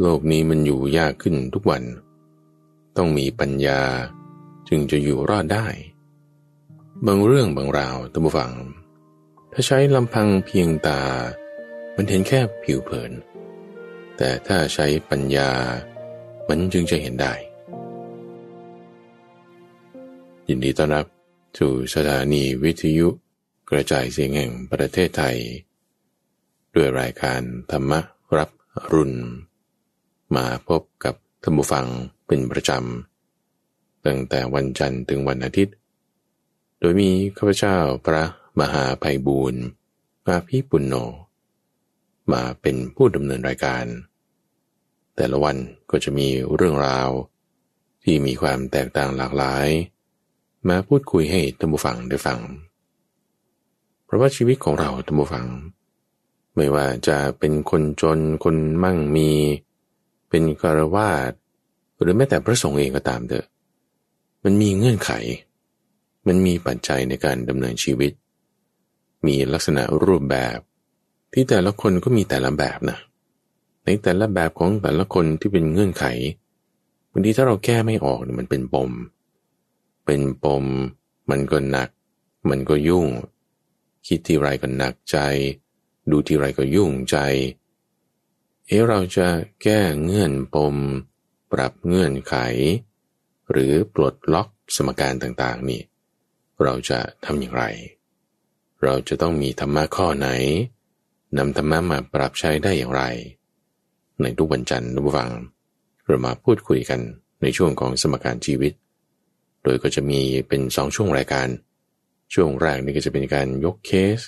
โลกนี้มันอยู่ยากขึ้นทุกวัน ต้องมีปัญญาจึงจะอยู่รอดได้ บางเรื่องบางราวตั้งบูฟัง ถ้าใช้ลำพังเพียงตามันเห็นแค่ผิวเผิน แต่ถ้าใช้ปัญญามันจึงจะเห็นได้ ยินดีต้อนรับสู่สถานีวิทยุกระจายเสียงแห่งประเทศไทย ด้วยรายการธรรมรับรุ่นมาพบกับท่านผู้ฟังเป็นประจำ ตั้งแต่วันจันทร์ถึงวันอาทิตย์ โดยมีข้าพเจ้าพระมหาภัยบูรณ์อาภีปุณโญมาเป็นผู้ดำเนินรายการ แต่ละวันก็จะมีเรื่องราวที่มีความแตกต่างหลากหลาย มาพูดคุยให้ท่านผู้ฟังได้ฟัง เพราะว่าชีวิตของเราท่านผู้ฟัง ไม่ว่าจะเป็นคนจนคนมั่งมีเป็นกรวาดหรือแม้แต่พระสงฆ์เองก็ตามเถอะมันมีเงื่อนไข มันมีปัจจัยในการดำเนินชีวิต มีลักษณะรูปแบบที่แต่ละคนก็มีแต่ละแบบนะในแต่ละแบบของแต่ละคนที่เป็นเงื่อนไขบางทีถ้าเราแก้ไม่ออก มันเป็นปม เป็นปม มันก็หนัก มันก็ยุ่ง คิดทีไรก็หนักใจ ดูทีไรก็ยุ่งใจเอเราจะแก้เงื่อนปม ปรับเงื่อนไข หรือปลดล็อกสมการต่างๆ นี่เราจะทำอย่างไร เราจะต้องมีธรรมะข้อไหนนำธรรมะมาปรับใช้ได้อย่างไร ในทุกวันจันทร์ทุกวังเรามาพูดคุยกันในช่วงของสมการชีวิต โดยก็จะมีเป็นสองช่วงรายการ ช่วงแรกนี่ก็จะเป็นการยกเคส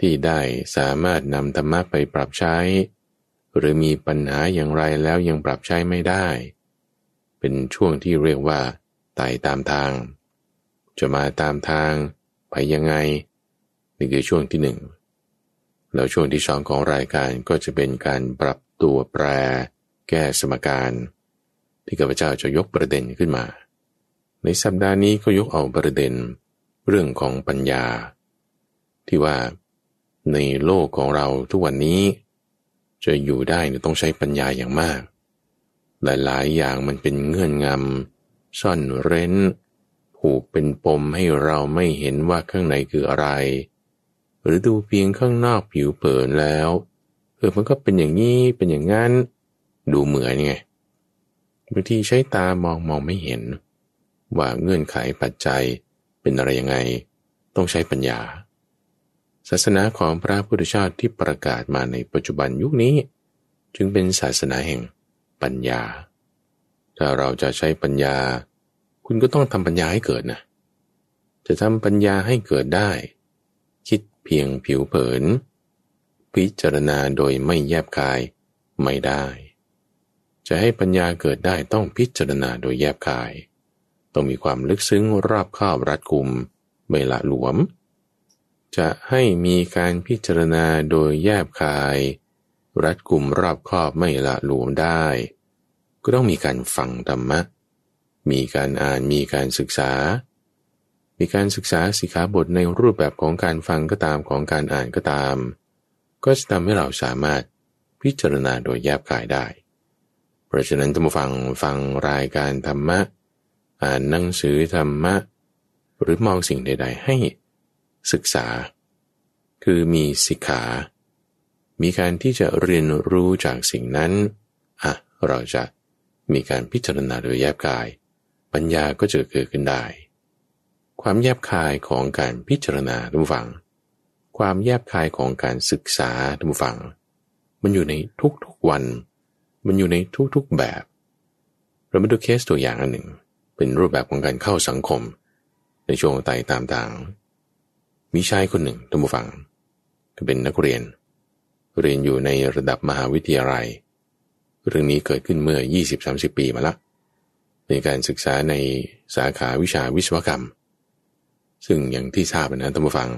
ที่ได้สามารถนำธรรมะไปปรับใช้หรือมีปัญหาอย่างไรแล้วยังปรับใช้ไม่ได้ เป็นช่วงที่เรียกว่าไต่ตามทาง จะมาตามทางไปยังไงนี่คือช่วงที่หนึ่งแล้วช่วงที่สองของรายการก็จะเป็นการปรับตัวแปร แก้สมการ ที่กัปเจ้าจะยกประเด็นขึ้นมา ในสัปดาห์นี้ก็ยกเอาประเด็น เรื่องของปัญญา ที่ว่า ในโลกของเราทุกวันนี้จะอยู่ได้เนี่ยต้องใช้ปัญญาอย่างมาก หลายๆอย่างมันเป็นเงื่อนงำซ่อนเร้น ผูกเป็นปมให้เราไม่เห็นว่าข้างในคืออะไร หรือดูเพียงข้างนอกผิวเผินแล้วเออมันก็เป็นอย่างนี้ เป็นอย่างนั้น ดูเหมือนไงบางทีใช้ตามองมองไม่เห็น ว่าเงื่อนไขปัจจัยเป็นอะไรยังไงต้องใช้ปัญญาศาสนาของพระพุทธเจ้าที่ประกาศมาในปัจจุบันยุคนี้ จึงเป็นศาสนาแห่งปัญญาถ้าเราจะใช้ปัญญา คุณก็ต้องทำปัญญาให้เกิดนะ จะทำปัญญาให้เกิดได้ คิดเพียงผิวเผิน พิจารณาโดยไม่แยบกายไม่ได้ จะให้ปัญญาเกิดได้ต้องพิจารณาโดยแยบกาย ต้องมีความลึกซึ้งรอบคอบรัดกุมไม่ละหลวมจะให้มีการพิจารณาโดยแยบคาย รัดกลุ่มรอบครอบไม่ละลวมได้ ก็ต้องมีการฟังธรรมะ มีการอ่านมีการศึกษา มีการศึกษาสิกขาบทในรูปแบบของการฟังก็ตามของการอ่านก็ตามก็จะทำให้เราสามารถพิจารณาโดยแยบคายได้ เพราะฉะนั้นท่านฟังฟังรายการธรรมะ อ่านหนังสือ ธรรมะ หรือมองสิ่งใด ๆ ให้ศึกษา คือมีสิกขา มีการที่จะเรียนรู้จากสิ่งนั้นอ่ะเราจะมีการพิจารณาโดยแยบกาย ปัญญาก็จะเกิดขึ้นได้ ความแยบคายของการพิจารณาทุกฝัง ความแยบคายของการศึกษาทุกฝัง มันอยู่ในทุกๆวัน มันอยู่ในทุกๆแบบ เรามาดูเคสตัวอย่างอันหนึ่ง เป็นรูปแบบของการเข้าสังคม ในช่วงไต่ตามต่างมีชายคนหนึ่งท่านผู้ฟังเป็นนักเรียน เรียนอยู่ในระดับมหาวิทยาลัยเรื่องนี้เกิดขึ้นเมื่อ20-30 ปีมาละเป็นการศึกษาในสาขาวิชาวิศวกรรม ซึ่งอย่างที่ทราบนะท่านผู้ฟัง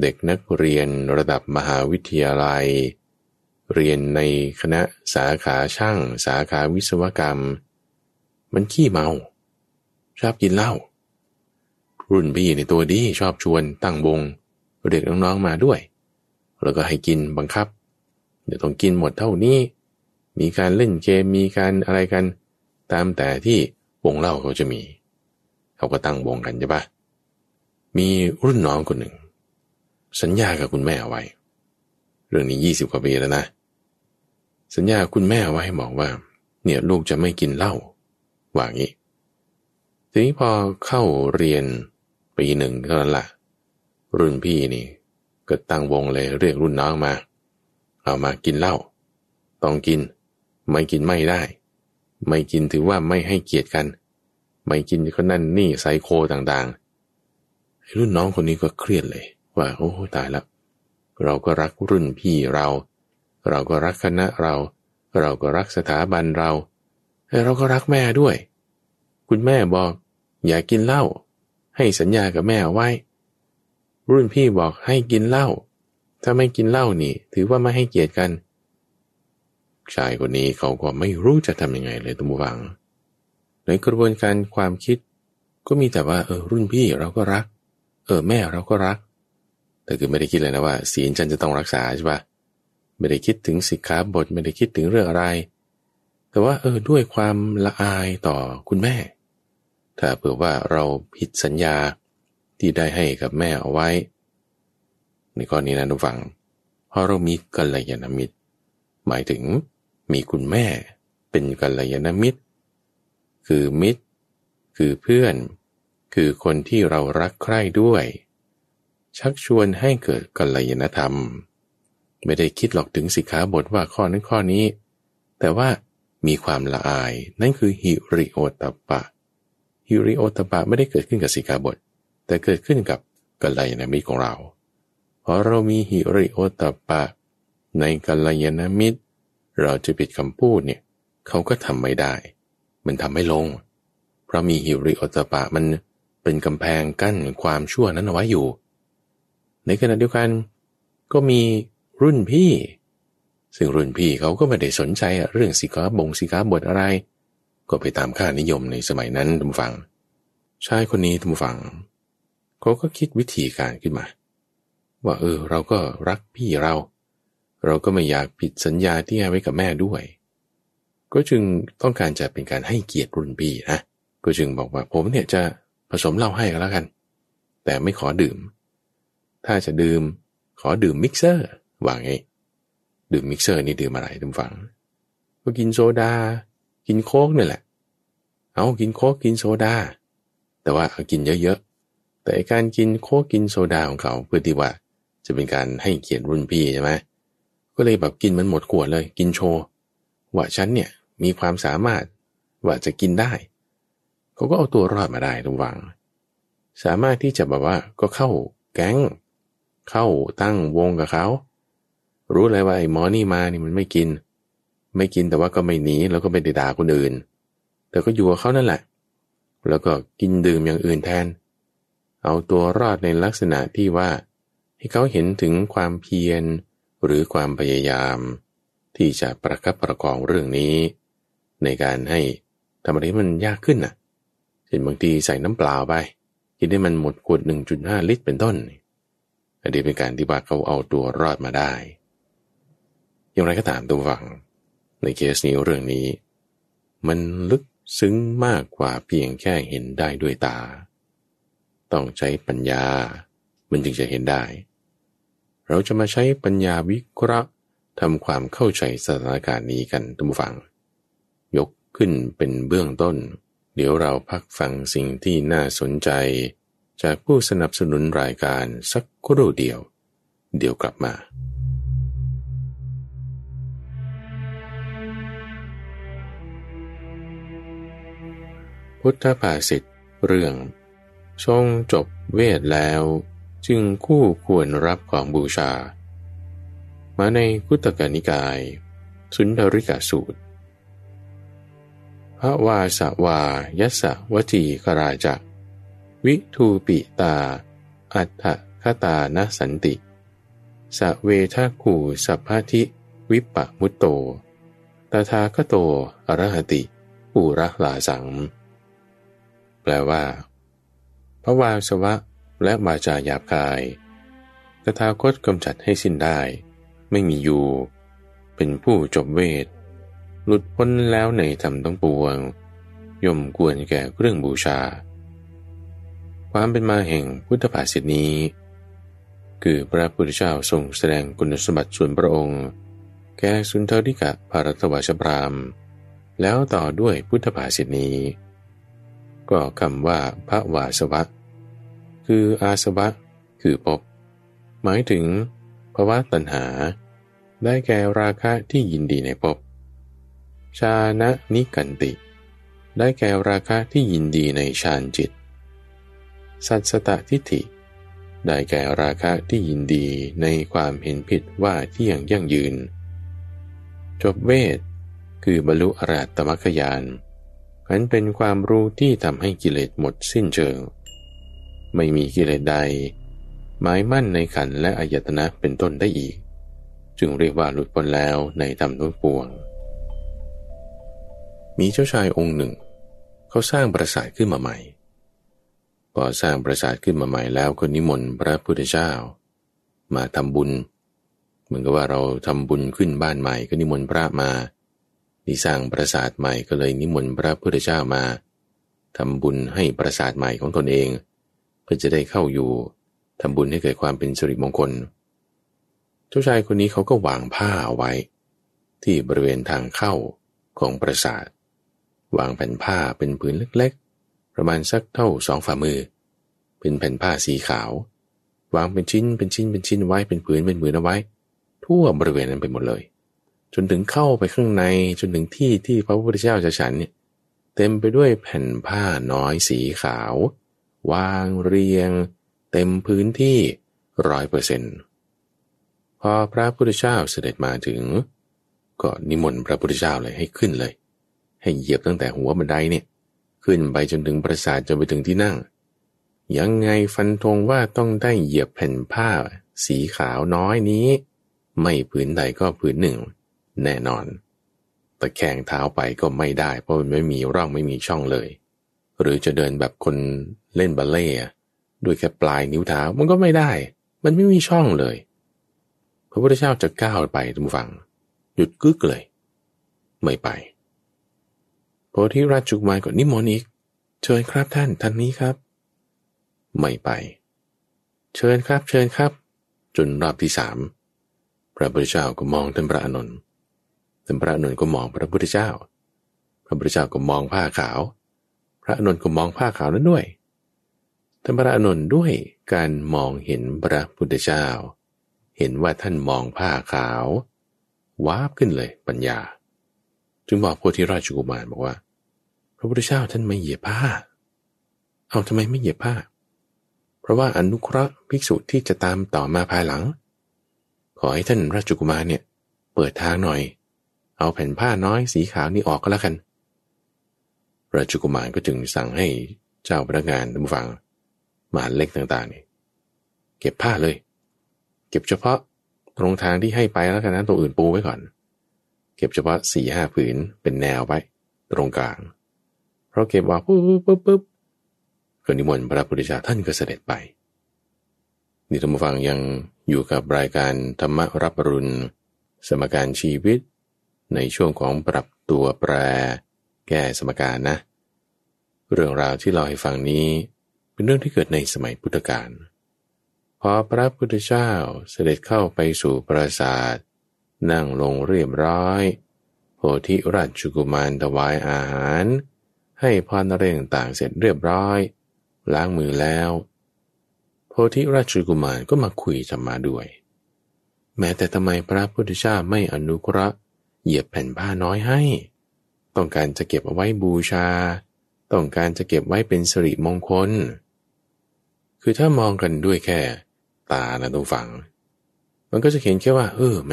เด็กนักเรียนระดับมหาวิทยาลัย เรียนในคณะสาขาช่าง สาขาวิศวกรรมมันขี้เมาชอบกินเหล้ารุ่นพี่ในตัวดีชอบชวนตั้งวงเรียกน้องๆมาด้วย แล้วก็ให้กินบังคับเดี๋ยวต้องกินหมดเท่านี้ มีการเล่นเกมมีการอะไรกัน ตามแต่ที่วงเล่าเขาจะมีเขาก็ตั้งวงกันใช่ปะมีรุ่นน้องคนหนึ่ง สัญญากับคุณแม่เอาไว้ เรื่องนี้ยี่สิบกว่าปีแล้วนะ สัญญาคุณแม่ไว้บอกว่า เนี่ยลูกจะไม่กินเหล้าว่างี้ ทีนี้พอเข้าเรียนปีหนึ่งเท่านั้นละ่ะรุ่นพี่นี่ ก็ตั้งวงเลยเรียกรุ่นน้องมาเอามากินเหล้าต้องกิน ไม่กินไม่ได้ ไม่กินถือว่าไม่ให้เกียรติกัน ไม่กินก็นั่นนี่ไซโคต่างๆรุ่นน้องคนนี้ก็เครียดเลย ว่าโอ้ตายละเราก็รักรุ่นพี่เรา เราก็รักคณะเรา เราก็รักสถาบันเราเราก็รักแม่ด้วย คุณแม่บอก อย่ากินเหล้าให้สัญญากับแม่าไว้ รุ่นพี่บอกให้กินเหล้าถ้าไม่กินเหล้านี่ ถือว่าไม่ให้เกียรติกัน ชายคนนี้เขาก็ไม่รู้จะทำยังไงเลยตุ้มหวังในกระบวนการความคิด ก็มีแต่ว่า เออ รุ่นพี่เราก็รัก เออแม่เราก็รัก แต่คือไม่ได้คิดเลยนะว่าศีลฉันจะต้องรักษาใช่ปะไม่ได้คิดถึงสิกขาบทไม่ได้คิดถึงเรื่องอะไร แต่ว่าเออด้วยความละอายต่อคุณแม่ถ้าเผื่อว่าเราผิดสัญญาที่ได้ให้กับแม่เอาไว้ ในกรณีนั้นฟัง เพราะเรามีกัลยาณมิตร หมายถึงมีคุณแม่เป็นกัลยาณมิตร คือมิตร คือเพื่อน คือคนที่เรารักใคร่ด้วย ชักชวนให้เกิดกัลยาณธรรม ไม่ได้คิดหลอกถึงสิกขาบทว่าข้อนั้นข้อนี้ แต่ว่ามีความละอาย นั่นคือหิริโอตตปะฮิริโอตปะไม่ได้เกิดขึ้นกับสิกขาบท แต่เกิดขึ้นกับกัลยาณมิตรของเรา เพราะเรามีฮิริโอตปะ ในกัลยาณมิตร เราจะปิดคำพูดเนี่ยเขาก็ทำไม่ได้ มันทำไม่ลง เพราะมีฮิริโอตปะมันเป็นกำแพงกั้นความชั่วนั้นเอาไว้อยู่ ในขณะเดียวกันก็มีรุ่นพี่ ซึ่งรุ่นพี่เขาก็ไม่ได้สนใจเรื่องสิกขาบงสิกขาบทอะไรก็ไปตามค่านิยมในสมัยนั้นทุกฝังชายคนนี้ทุกฝัง เขาก็คิดวิธีการขึ้นมา ว่าเออ เราก็รักพี่เราเราก็ไม่อยากผิดสัญญาที่ให้ไว้กับแม่ด้วย ก็จึงต้องการจะเป็นการให้เกียรติรุ่นพี่นะก็จึงบอกว่าผมเนี่ยจะผสมเหล้าให้ก็แล้วกัน แต่ไม่ขอดื่ม ถ้าจะดื่มขอดื่มมิกเซอร์ ว่าไง ดื่มมิกเซอร์นี่ดื่มอะไรทุกฝังก็กินโซดากินโค้กนี่แหละ เอากินโค้กกินโซดา แต่ว่าเอากินเยอะๆ แต่การกินโค้กกินโซดาของเขาเพื่อที่ว่าจะเป็นการให้เกียรติรุ่นพี่ใช่ไหมก็เลยแบบกินมันหมดขวดเลยกินโชว์ว่าฉันเนี่ยมีความสามารถว่าจะกินได้ เขาก็เอาตัวรอดมาได้ทุกวังสามารถที่จะแบบว่าก็เข้าแก๊ง เข้าตั้งวงกับเขา รู้เลยว่าไอ้มอนี่มานี่มันไม่กินไม่กินแต่ว่าก็ไม่หนีแล้วก็ไม่ได้ด่าคนอื่น แต่ก็อยู่กับเขานั่นแหละ แล้วก็กินดื่มอย่างอื่นแทน เอาตัวรอดในลักษณะที่ว่าให้เขาเห็นถึงความเพียรหรือความพยายาม ที่จะประคับประคองเรื่องนี้ ในการให้ทำอะไรมันยากขึ้นน่ะเห็นบางทีใส่น้ำเปล่าไปกินได้มันหมดขวด 1.5 ลิตรเป็นต้นอันนี้เป็นการที่ว่าเขาเอาตัวรอดมาได้ อย่างไรก็ตามตัวฟังในเคสนี้เรื่องนี้ มันลึกซึ้งมากกว่าเพียงแค่เห็นได้ด้วยตา ต้องใช้ปัญญามันจึงจะเห็นได้ เราจะมาใช้ปัญญาวิเคราะห์ทำความเข้าใจสถานการณ์นี้กันทุกฝัง ยกขึ้นเป็นเบื้องต้น เดี๋ยวเราพักฟังสิ่งที่น่าสนใจ จากผู้สนับสนุนรายการ สักครู่เดียว เดี๋ยวกลับมาพุทธภาษิตเรื่อง ทรงจบเวทแล้ว จึงคู่ควรรับของบูชา มาในกุตกนิกาย สุนทริกาสูตรพระวาสวายัสวจีกราจักวิทูปิตา อัฏฐคตานสันติสเวทคูสัพพธิวิปะมุตโตตถาคโตอรหติปูระลาสังแปลว่าพระวาสวะ และวาจาหยาบกายตถาคตกำจัดให้สิ้นได้ ไม่มีอยู่ เป็นผู้จบเวท หลุดพ้นแล้วในธรรมต้องปวง ย่อมกวนแก่เรื่องบูชา ความเป็นมาแห่งพุทธภาษิตนี้ คือพระพุทธเจ้าทรงแสดงคุณสมบัติส่วนพระองค์ แก่สุนทริกะภารตวชพราม แล้วต่อด้วยพุทธภาษิตนี้ก็คำว่าพระวาสวะคืออาสวะคือภพหมายถึงภาวะตัณหา ได้แก่ราคะที่ยินดีในภพชานะนิกันติ ได้แก่ราคะที่ยินดีในฌานจิต สัตสตทิฏฐิ ได้แก่ราคะที่ยินดีในความเห็นผิดว่าเที่ยงยั่งยืน จบเวทคือบรรลุอรหัตตมรรคยานมันเป็นความรู้ที่ทำให้กิเลสหมดสิ้นเชิงไม่มีกิเลสใดหมายมั่นในขันและอายตนะเป็นต้นได้อีก จึงเรียกว่าหลุดพ้นแล้วในธรรมนุปวง มีเจ้าชายองค์หนึ่ง เขาสร้างปราสาทขึ้นมาใหม่พอสร้างปราสาทขึ้นมาใหม่แล้วก็นิมนต์พระพุทธเจ้า มาทำบุญ เหมือนกับว่าเราทำบุญขึ้นบ้านใหม่ก็นิมนต์พระมาที่สร้างปราสาทใหม่ก็เลยนิมนต์พระพุทธเจ้ามา ทำบุญให้ปราสาทใหม่ของตนเอง เพื่อจะได้เข้าอยู่ ทำบุญให้เกิดความเป็นสิริมงคลเจ้าชายคนนี้เขาก็วางผ้าเอาไว้ ที่บริเวณทางเข้าของปราสาทวางแผ่นผ้าเป็นผืนเล็กๆ ประมาณสักเท่าสองฝ่ามือ เป็นแผ่นผ้าสีขาววางเป็นชิ้นเป็นชิ้นเป็นชิ้นไว้เป็นผืนเป็นผืนเอาไว้ ทั่วบริเวณนั้นไปหมดเลยจนถึงเข้าไปข้างในจนถึงที่ที่พระพุทธเจ้าจะฉันเนี่ยเต็มไปด้วยแผ่นผ้าน้อยสีขาว วางเรียง เต็มพื้นที่ร้อยเปอร์เซ็นต์พอพระพุทธเจ้าเสด็จมาถึงก็นิมนต์พระพุทธเจ้าเลยให้ขึ้นเลย ให้เหยียบตั้งแต่หัวบันไดเนี่ย ขึ้นไปจนถึงปราสาทจนไปถึงที่นั่ง ยังไงฟันธงว่าต้องได้เหยียบแผ่นผ้า สีขาวน้อยนี้ ไม่ผืนใดก็ผืนหนึ่งแน่นอนตะแคงเท้าไปก็ไม่ได้ เพราะมันไม่มีร่องไม่มีช่องเลย หรือจะเดินแบบคนเล่นบัลเล่ด้วยแค่ปลายนิ้วเท้ามันก็ไม่ได้ มันไม่มีช่องเลย พระพุทธเจ้าจะก้าวไปทุกฝั่งหยุดกึกเลย ไม่ไปโพธิราชจุกมากกอนิมนต์อีกเชิญครับท่านท่านนี้ครับ ไม่ไป เชิญครับ เชิญครับจนรอบที่สามพระพุทธเจ้าก็มองท่านพระอนุ์ท่านพระอนุนก็มองพระพุทธเจ้า พระพุทธเจ้าก็มองผ้าขาว พระอนุนก็มองผ้าขาวนั้นด้วยท่านพระอนุนด้วยการมองเห็นพระพุทธเจ้า เห็นว่าท่านมองผ้าขาว วาบขึ้นเลยปัญญา จึงบอกโพธิราชกุมารบอกว่า พระพุทธเจ้าท่านไม่เหยียบผ้า เอาทำไมไม่เหยียบผ้า เพราะว่าอนุเคราะห์ภิกษุที่จะตามต่อมาภายหลัง ขอให้ท่านราชกุมารเนี่ย เปิดทางหน่อยเอาแผ่นผ้าน้อยสีขาวนี่ออกก็แล้วกัน ราชกุมารก็จึงสั่งให้เจ้าพนักงานทุกฝั่งหมาเล็กต่างๆนี่เก็บผ้าเลย เก็บเฉพาะตรงทางที่ให้ไปแล้วกันนะตัวอื่นปูไว้ก่อน เก็บเฉพาะสี่ห้าผืนเป็นแนวไว้ ตรงกลาง เพราะเก็บว่าปุ๊บปุ๊บปุ๊บปุ๊บก็นิมนต์พระพุทธเจ้าท่านก็เสด็จไปนี่ท่านผู้ฟังยังอยู่กับรายการธรรมรับรุณ สมการชีวิตในช่วงของปรับตัวแปร แก้สมการนะ เรื่องราวที่เราให้ฟังนี้ เป็นเรื่องที่เกิดในสมัยพุทธกาลพอพระพุทธเจ้าเสด็จเข้าไปสู่ปราสาทนั่งลงเรียบร้อย โพธิราชกุมารถวายอาหาร ให้พานเร่งต่าง เสร็จเรียบร้อย ล้างมือแล้ว โพธิราชกุมารก็มาคุยธรรมาด้วย แม้แต่ทำไมพระพุทธเจ้าไม่อนุเคราะห์เหยียบแผ่นผ้าน้อยให้ ต้องการจะเก็บเอาไว้บูชา ต้องการจะเก็บไว้เป็นสิริมงคล คือถ้ามองกันด้วยแค่ ตานะต้งัง มันก็จะเห็นแค่ว่าเออแหม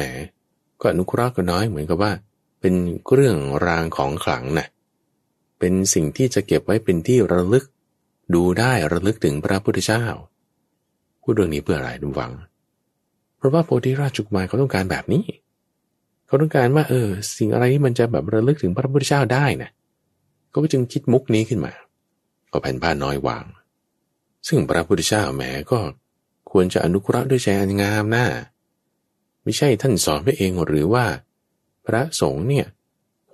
ก็อนุเคราะห์กันน้อย เหมือนกับว่า เป็นเรื่องรางของขลังนะ่ะเป็นสิ่งที่จะเก็บไว้เป็นที่ระลึก ดูได้ระลึกถึงพระพุทธเจ้าพูดเรื่องนี้เพื่ออะไรดูหัง เพราะว่าโพธิราชจุกมายเขาต้องการแบบนี้เขาต้องการว่าเออสิ่งอะไรที่มันจะแบบระลึกถึงพระพุทธเจ้าได้นะเขาก็จึงคิดมุกนี้ขึ้นมาเอาแผ่นผ้าน้อยวางซึ่งพระพุทธเจ้าแหมก็ควรจะอนุเคราะห์ด้วยใจอันงามนะไม่ใช่ท่านสอนไปเองหรือว่า พระสงฆ์เนี่ย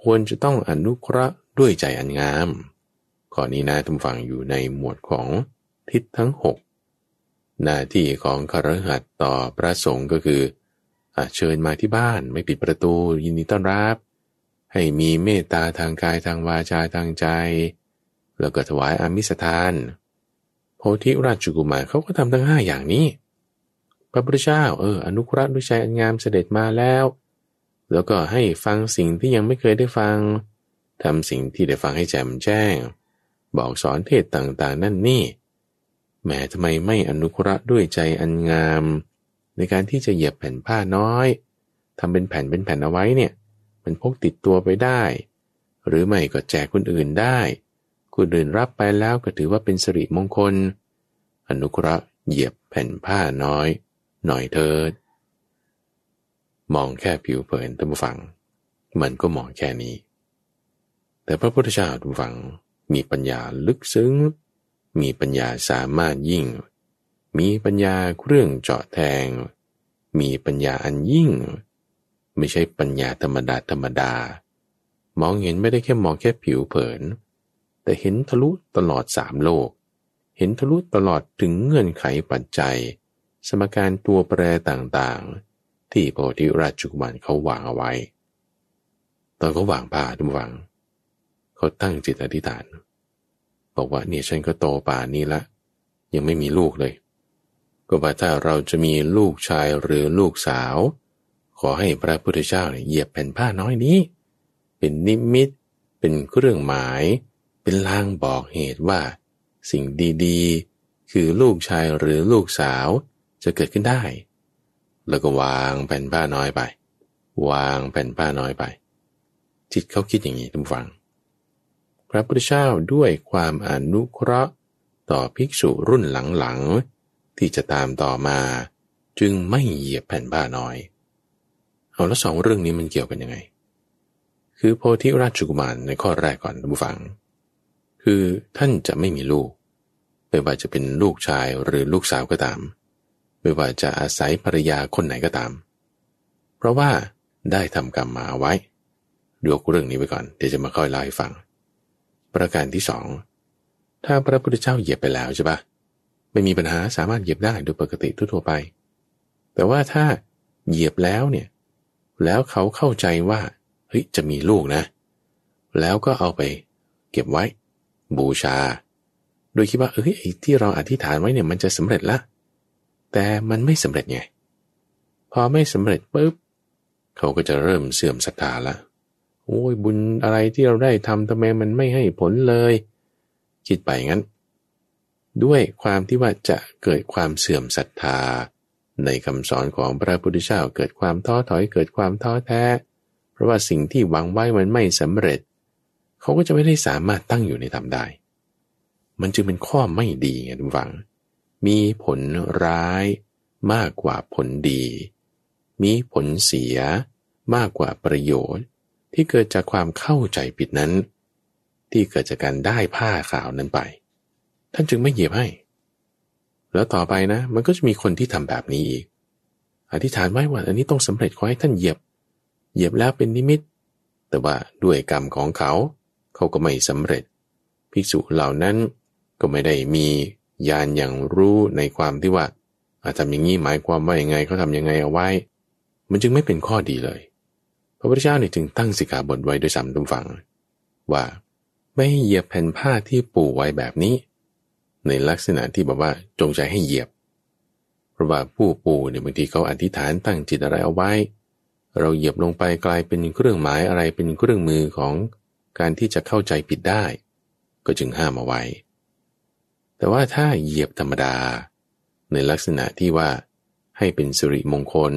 ควรจะต้องอนุเคราะห์ด้วยใจอันงามข้อนี้นะทุกฝั่งอยู่ในหมวดของทิศทั้ง6หน้าที่ของคารหัดต่อพระสงฆ์ก็คือเชิญมาที่บ้านไม่ปิดประตูยินดีต้อนรับ ให้มีเมตตาทางกายทางวาจาทางใจ แล้วก็ถวายอามิสทาน โพธิราชกุมารเขาก็ทำทั้งห้าอย่างนี้ พระพุทธเจ้าเอออนุเคราะห์ด้วยใจอันงามเสด็จมาแล้ว แล้วก็ให้ฟังสิ่งที่ยังไม่เคยได้ฟังทำสิ่งที่ได้ฟังให้แจ่มแจ้ง บอกสอนเทศต่างๆนั่นนี่แหมทำไมไม่อนุเคราะห์ด้วยใจอันงามในการที่จะเหยียบแผ่นผ้าน้อยทำเป็นแผ่นเป็นแผ่นเอาไว้เนี่ยมันพกติดตัวไปได้ หรือไม่ก็แจกคนอื่นได้คนอื่นรับไปแล้วก็ถือว่าเป็นสิริมงคล อนุเคราะห์เหยียบแผ่นผ้าน้อยหน่อยเถิด มองแค่ผิวเผินตัมฝังมันก็มองแค่นี้ แต่พระพุทธเจ้าตามฝังมีปัญญาลึกซึ้งมีปัญญาสามารถยิ่งมีปัญญาเครื่องเจาะแทง มีปัญญาอันยิ่ง ไม่ใช่ปัญญาธรรมดาธรรมดา มองเห็นไม่ได้แค่มองแค่ผิวเผิน แต่เห็นทะลุตลอดสามโลก เห็นทะลุตลอดถึงเงื่อนไขปัจจัย สมการตัวแปรต่างๆ ที่โพธิราชกุมารเขาวางเอาไว้ ตอนเขาวางผ่าทุกวัง เขาตั้งจิตอธิษฐานบอกว่าเนี่ยฉันก็โตป่านี้ละ ยังไม่มีลูกเลยก็ว่าถ้าเราจะมีลูกชายหรือลูกสาว ขอให้พระพุทธเจ้าเหยียบแผ่นผ้าน้อยนี้ เป็นนิมิตเป็นเครื่องหมาย เป็นลางบอกเหตุว่า สิ่งดีๆ คือลูกชายหรือลูกสาวจะเกิดขึ้นได้ แล้วก็วางแผ่นผ้าน้อยไป วางแผ่นผ้าน้อยไปจิตเขาคิดอย่างนี้ทุกฝัง พระพุทธเจ้าด้วยความอนุเคราะห์ต่อภิกษุรุ่นหลังๆที่จะตามต่อมาจึงไม่เหยียบแผ่นบ้าน้อย เอาแล้วสองเรื่องนี้มันเกี่ยวกันยังไง คือโพธิราชกุมารในข้อแรกก่อนท่านฟัง คือท่านจะไม่มีลูก ไม่ว่าจะเป็นลูกชายหรือลูกสาวก็ตาม ไม่ว่าจะอาศัยภรรยาคนไหนก็ตาม เพราะว่าได้ทำกรรมมาไว้ดูเรื่องนี้ไว้ก่อนเดี๋ยวจะมาค่อยเล่าให้ฟัง ประการที่สอง ถ้าพระพุทธเจ้าเหยียบไปแล้วใช่ปะไม่มีปัญหาสามารถเหยียบได้โดยปกติทั่วไป แต่ว่าถ้าเหยียบแล้วเนี่ย แล้วเขาเข้าใจว่าเฮ้ยจะมีลูกนะ แล้วก็เอาไป เก็บไว้ บูชา โดยคิดว่าเอ้ยที่เราอธิษฐานไว้เนี่ยมันจะสำเร็จละ แต่มันไม่สำเร็จไง พอไม่สำเร็จปุ๊บเขาก็จะเริ่มเสื่อมศรัทธาละ โอ้ยบุญอะไรที่เราได้ทำทำไมมันไม่ให้ผลเลยคิดไปงั้นด้วยความที่ว่าจะเกิดความเสื่อมศรัทธา ในคำสอนของพระพุทธเจ้าเกิดความท้อถอยเกิดความท้อแท้ เพราะว่าสิ่งที่หวังไว้ มันไม่สำเร็จ เขาก็จะไม่ได้สามารถตั้งอยู่ในธรรมได้ มันจึงเป็นข้อไม่ดีไงทุกฝัง มีผลร้ายมากกว่าผลดี มีผลเสียมากกว่าประโยชน์ ที่เกิดจากความเข้าใจผิดนั้น ที่เกิดจากการได้ผ้าขาวนั้นไปท่านจึงไม่เหยียบให้ แล้วต่อไปนะ มันก็จะมีคนที่ทำแบบนี้อีก อธิษฐานไว้ว่าอันนี้ต้องสำเร็จขอให้ท่านเหยียบ เหยียบแล้วเป็นนิมิต แต่ว่าด้วยกรรมของเขาเขาก็ไม่สำเร็จ ภิกษุเหล่านั้นก็ไม่ได้มีญาณอย่างรู้ในความที่ว่า อาทำอย่างนี้หมายความว่าอย่างไงเขาทำยังไงเอาไว้ มันจึงไม่เป็นข้อดีเลย พระพุทธเจ้าเนี่ยจึงตั้งสิกขาบทไว้โดยสามตุมฝัง ว่าไม่เหยียบแผ่นผ้าที่ปูไว้แบบนี้ในลักษณะที่บอกว่าจงใจให้เหยียบเพราะว่าผู้ปูเนี่ยบางทีเขาอธิษฐานตั้งจิตอะไรเอาไว้ เราเหยียบลงไปกลายเป็นเครื่องหมายอะไรเป็นเครื่องมือของการที่จะเข้าใจผิดได้ ก็จึงห้ามเอาไว้ แต่ว่าถ้าเหยียบธรรมดา ในลักษณะที่ว่าให้เป็นสุริมงคล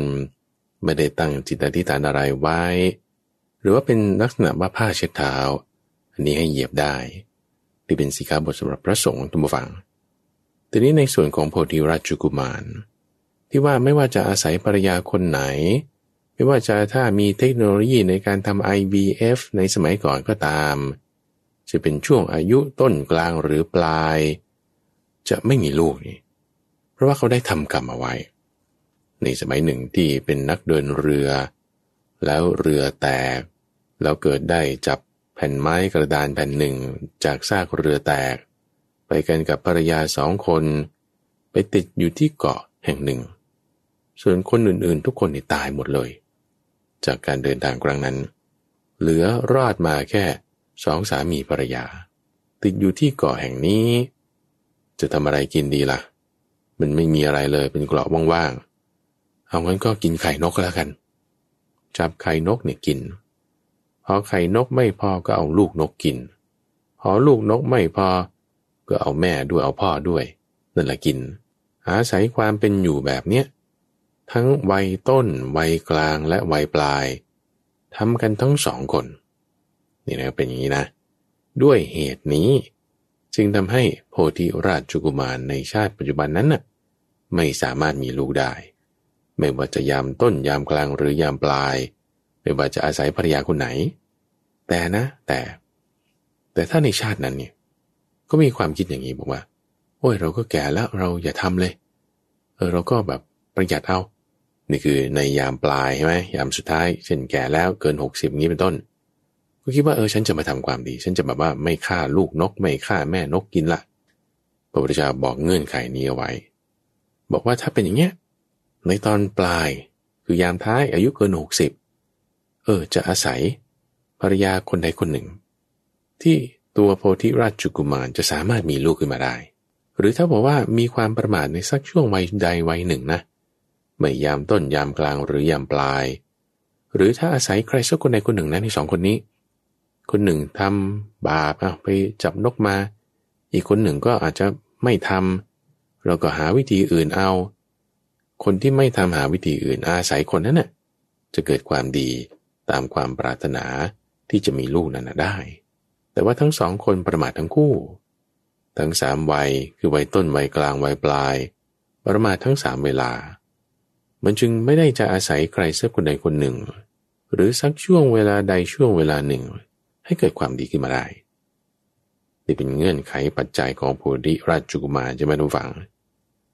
ไม่ได้ตั้งจิตอธิษฐานอะไรไว้ หรือว่าเป็นลักษณะว่าผ้าเช็ดเท้า อันนี้ให้เหยียบได้ที่เป็นสิกขาบทสำหรับพระสงฆ์ทุกฝฟังทีนี้ในส่วนของโพธิราชกุมาร ที่ว่าไม่ว่าจะอาศัยภรรยาคนไหนไม่ว่าจะถ้ามีเทคโนโลยีในการทำ IVF ในสมัยก่อนก็ตาม จะเป็นช่วงอายุต้นกลางหรือปลาย จะไม่มีลูกนี่เพราะว่าเขาได้ทำกรรมเอาไว้ ในสมัยหนึ่งที่เป็นนักเดินเรือ แล้วเรือแตก แล้วเกิดได้จับแผ่นไม้กระดานแผ่นหนึ่งจากซากเรือแตก ไปกันกับภรรยาสองคน ไปติดอยู่ที่เกาะแห่งหนึ่ง ส่วนคนอื่นๆทุกคนนี่ตายหมดเลย จากการเดินทางครั้งนั้น เหลือรอดมาแค่สองสามีภรรยา ติดอยู่ที่เกาะแห่งนี้ จะทำอะไรกินดีละ่ะ มันไม่มีอะไรเลยเป็นเกาะว่างๆ เอางั้นก็กินไข่นกแล้วกัน จับไข่นกเนี่ยกินพอไข่นกไม่พอก็เอาลูกนกกิน พอลูกนกไม่พอ ก็เอาแม่ด้วยเอาพ่อด้วยนั่นแหละกินอาศัยความเป็นอยู่แบบเนี้ยทั้งวัยต้น วัยกลางและวัยปลายทำกันทั้งสองคนนี่นะเป็นอย่างนี้นะ ด้วยเหตุนี้ จึงทำให้โพธิราชจุกุมารในชาติปัจจุบันนั้นนะ่ะไม่สามารถมีลูกได้ ไม่ว่าจะยามต้นยามกลางหรือยามปลายไม่ว่าจะอาศัยภรรยาคนไหน แต่นะ แต่ แต่ถ้าในชาตินั้นเนี่ย ก็มีความคิดอย่างนี้บอกว่าโอ้ย เราก็แก่แล้วเราอย่าทำเลย เออเราก็แบบประหยัดเอา นี่คือในยามปลายใช่ไหมยามสุดท้าย เช่นแก่แล้วเกิน 60นี้เป็นต้น ก็คิดว่าเออ ฉันจะมาทำความดี ฉันจะแบบว่าไม่ฆ่าลูกนก ไม่ฆ่าแม่นกกินละพระพุทธเจ้าบอกเงื่อนไขนี้เอาไว้ บอกว่าถ้าเป็นอย่างเงี้ยในตอนปลาย คือยามท้ายอายุเกิน 60เออจะอาศัยภรรยาคนใดคนหนึ่ง ที่ตัวโพธิราชจุกุมารจะสามารถมีลูกขึ้นมาได้ หรือถ้าบอกว่ามีความประมาทในสักช่วงวัยใดวัยหนึ่งนะ ไม่ยามต้นยามกลางหรือยามปลาย หรือถ้าอาศัยใครสักคนใดคนหนึ่งนะในสองคนนี้ คนหนึ่งทำบาปอ่ะไปจับนกมา อีกคนหนึ่งก็อาจจะไม่ทำเราก็หาวิธีอื่นเอาคนที่ไม่ทำหาวิธีอื่นอาศัยคนนั้นนะ่ะจะเกิดความดีตามความปรารถนาที่จะมีลูกนั้นได้ แต่ว่าทั้งสองคนประมาททั้งคู่ ทั้งสามวัยคือวัยต้นวัยกลางวัยปลาย ประมาททั้งสามเวลา มันจึงไม่ได้จะอาศัยใครสักคนใดคนหนึ่ง หรือสักช่วงเวลาใดช่วงเวลาหนึ่งให้เกิดความดีขึ้นมาได้ที่เป็นเงื่อนไขปัจจัยของโพดิราชจุกุมารจะไม่ทุกฝัง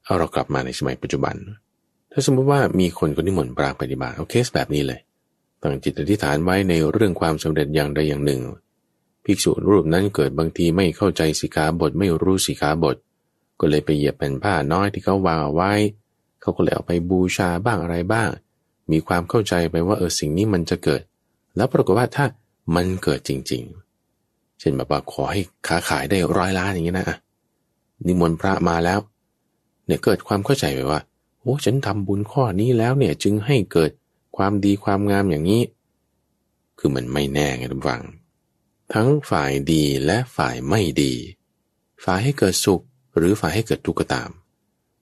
เอาเรากลับมาในสมัยปัจจุบัน ถ้าสมมติว่ามีคนคนที่หมนปรางปฏิบัติเอาเคสแบบนี้เลยตั้งจิตอธิษฐานไว้ในเรื่องความสำเร็จอย่างใดอย่างหนึ่งภิกษุรูปนั้นเกิดบางทีไม่เข้าใจสิกขาบทไม่รู้สิกขาบท ก็เลยไปเหยียบแผ่นผ้าน้อยที่เขาวางเอาไว้ เขาก็เลยเอาไปบูชาบ้างอะไรบ้าง มีความเข้าใจไปว่าเออสิ่งนี้มันจะเกิด แล้วปรากฏว่าถ้ามันเกิดจริงๆ เช่นแบบว่าขอให้ค้าขายได้ร้อยล้านอย่างนี้นะนิมนต์พระมาแล้วเนี่ยเกิดความเข้าใจไปว่าโอ้ฉันทำบุญข้อนี้แล้วเนี่ยจึงให้เกิดความดีความงามอย่างนี้ คือมันไม่แน่ไงทุกฝัง ทั้งฝ่ายดีและฝ่ายไม่ดีฝ่ายให้เกิดสุข หรือฝ่ายให้เกิดทุกข์ก็ตาม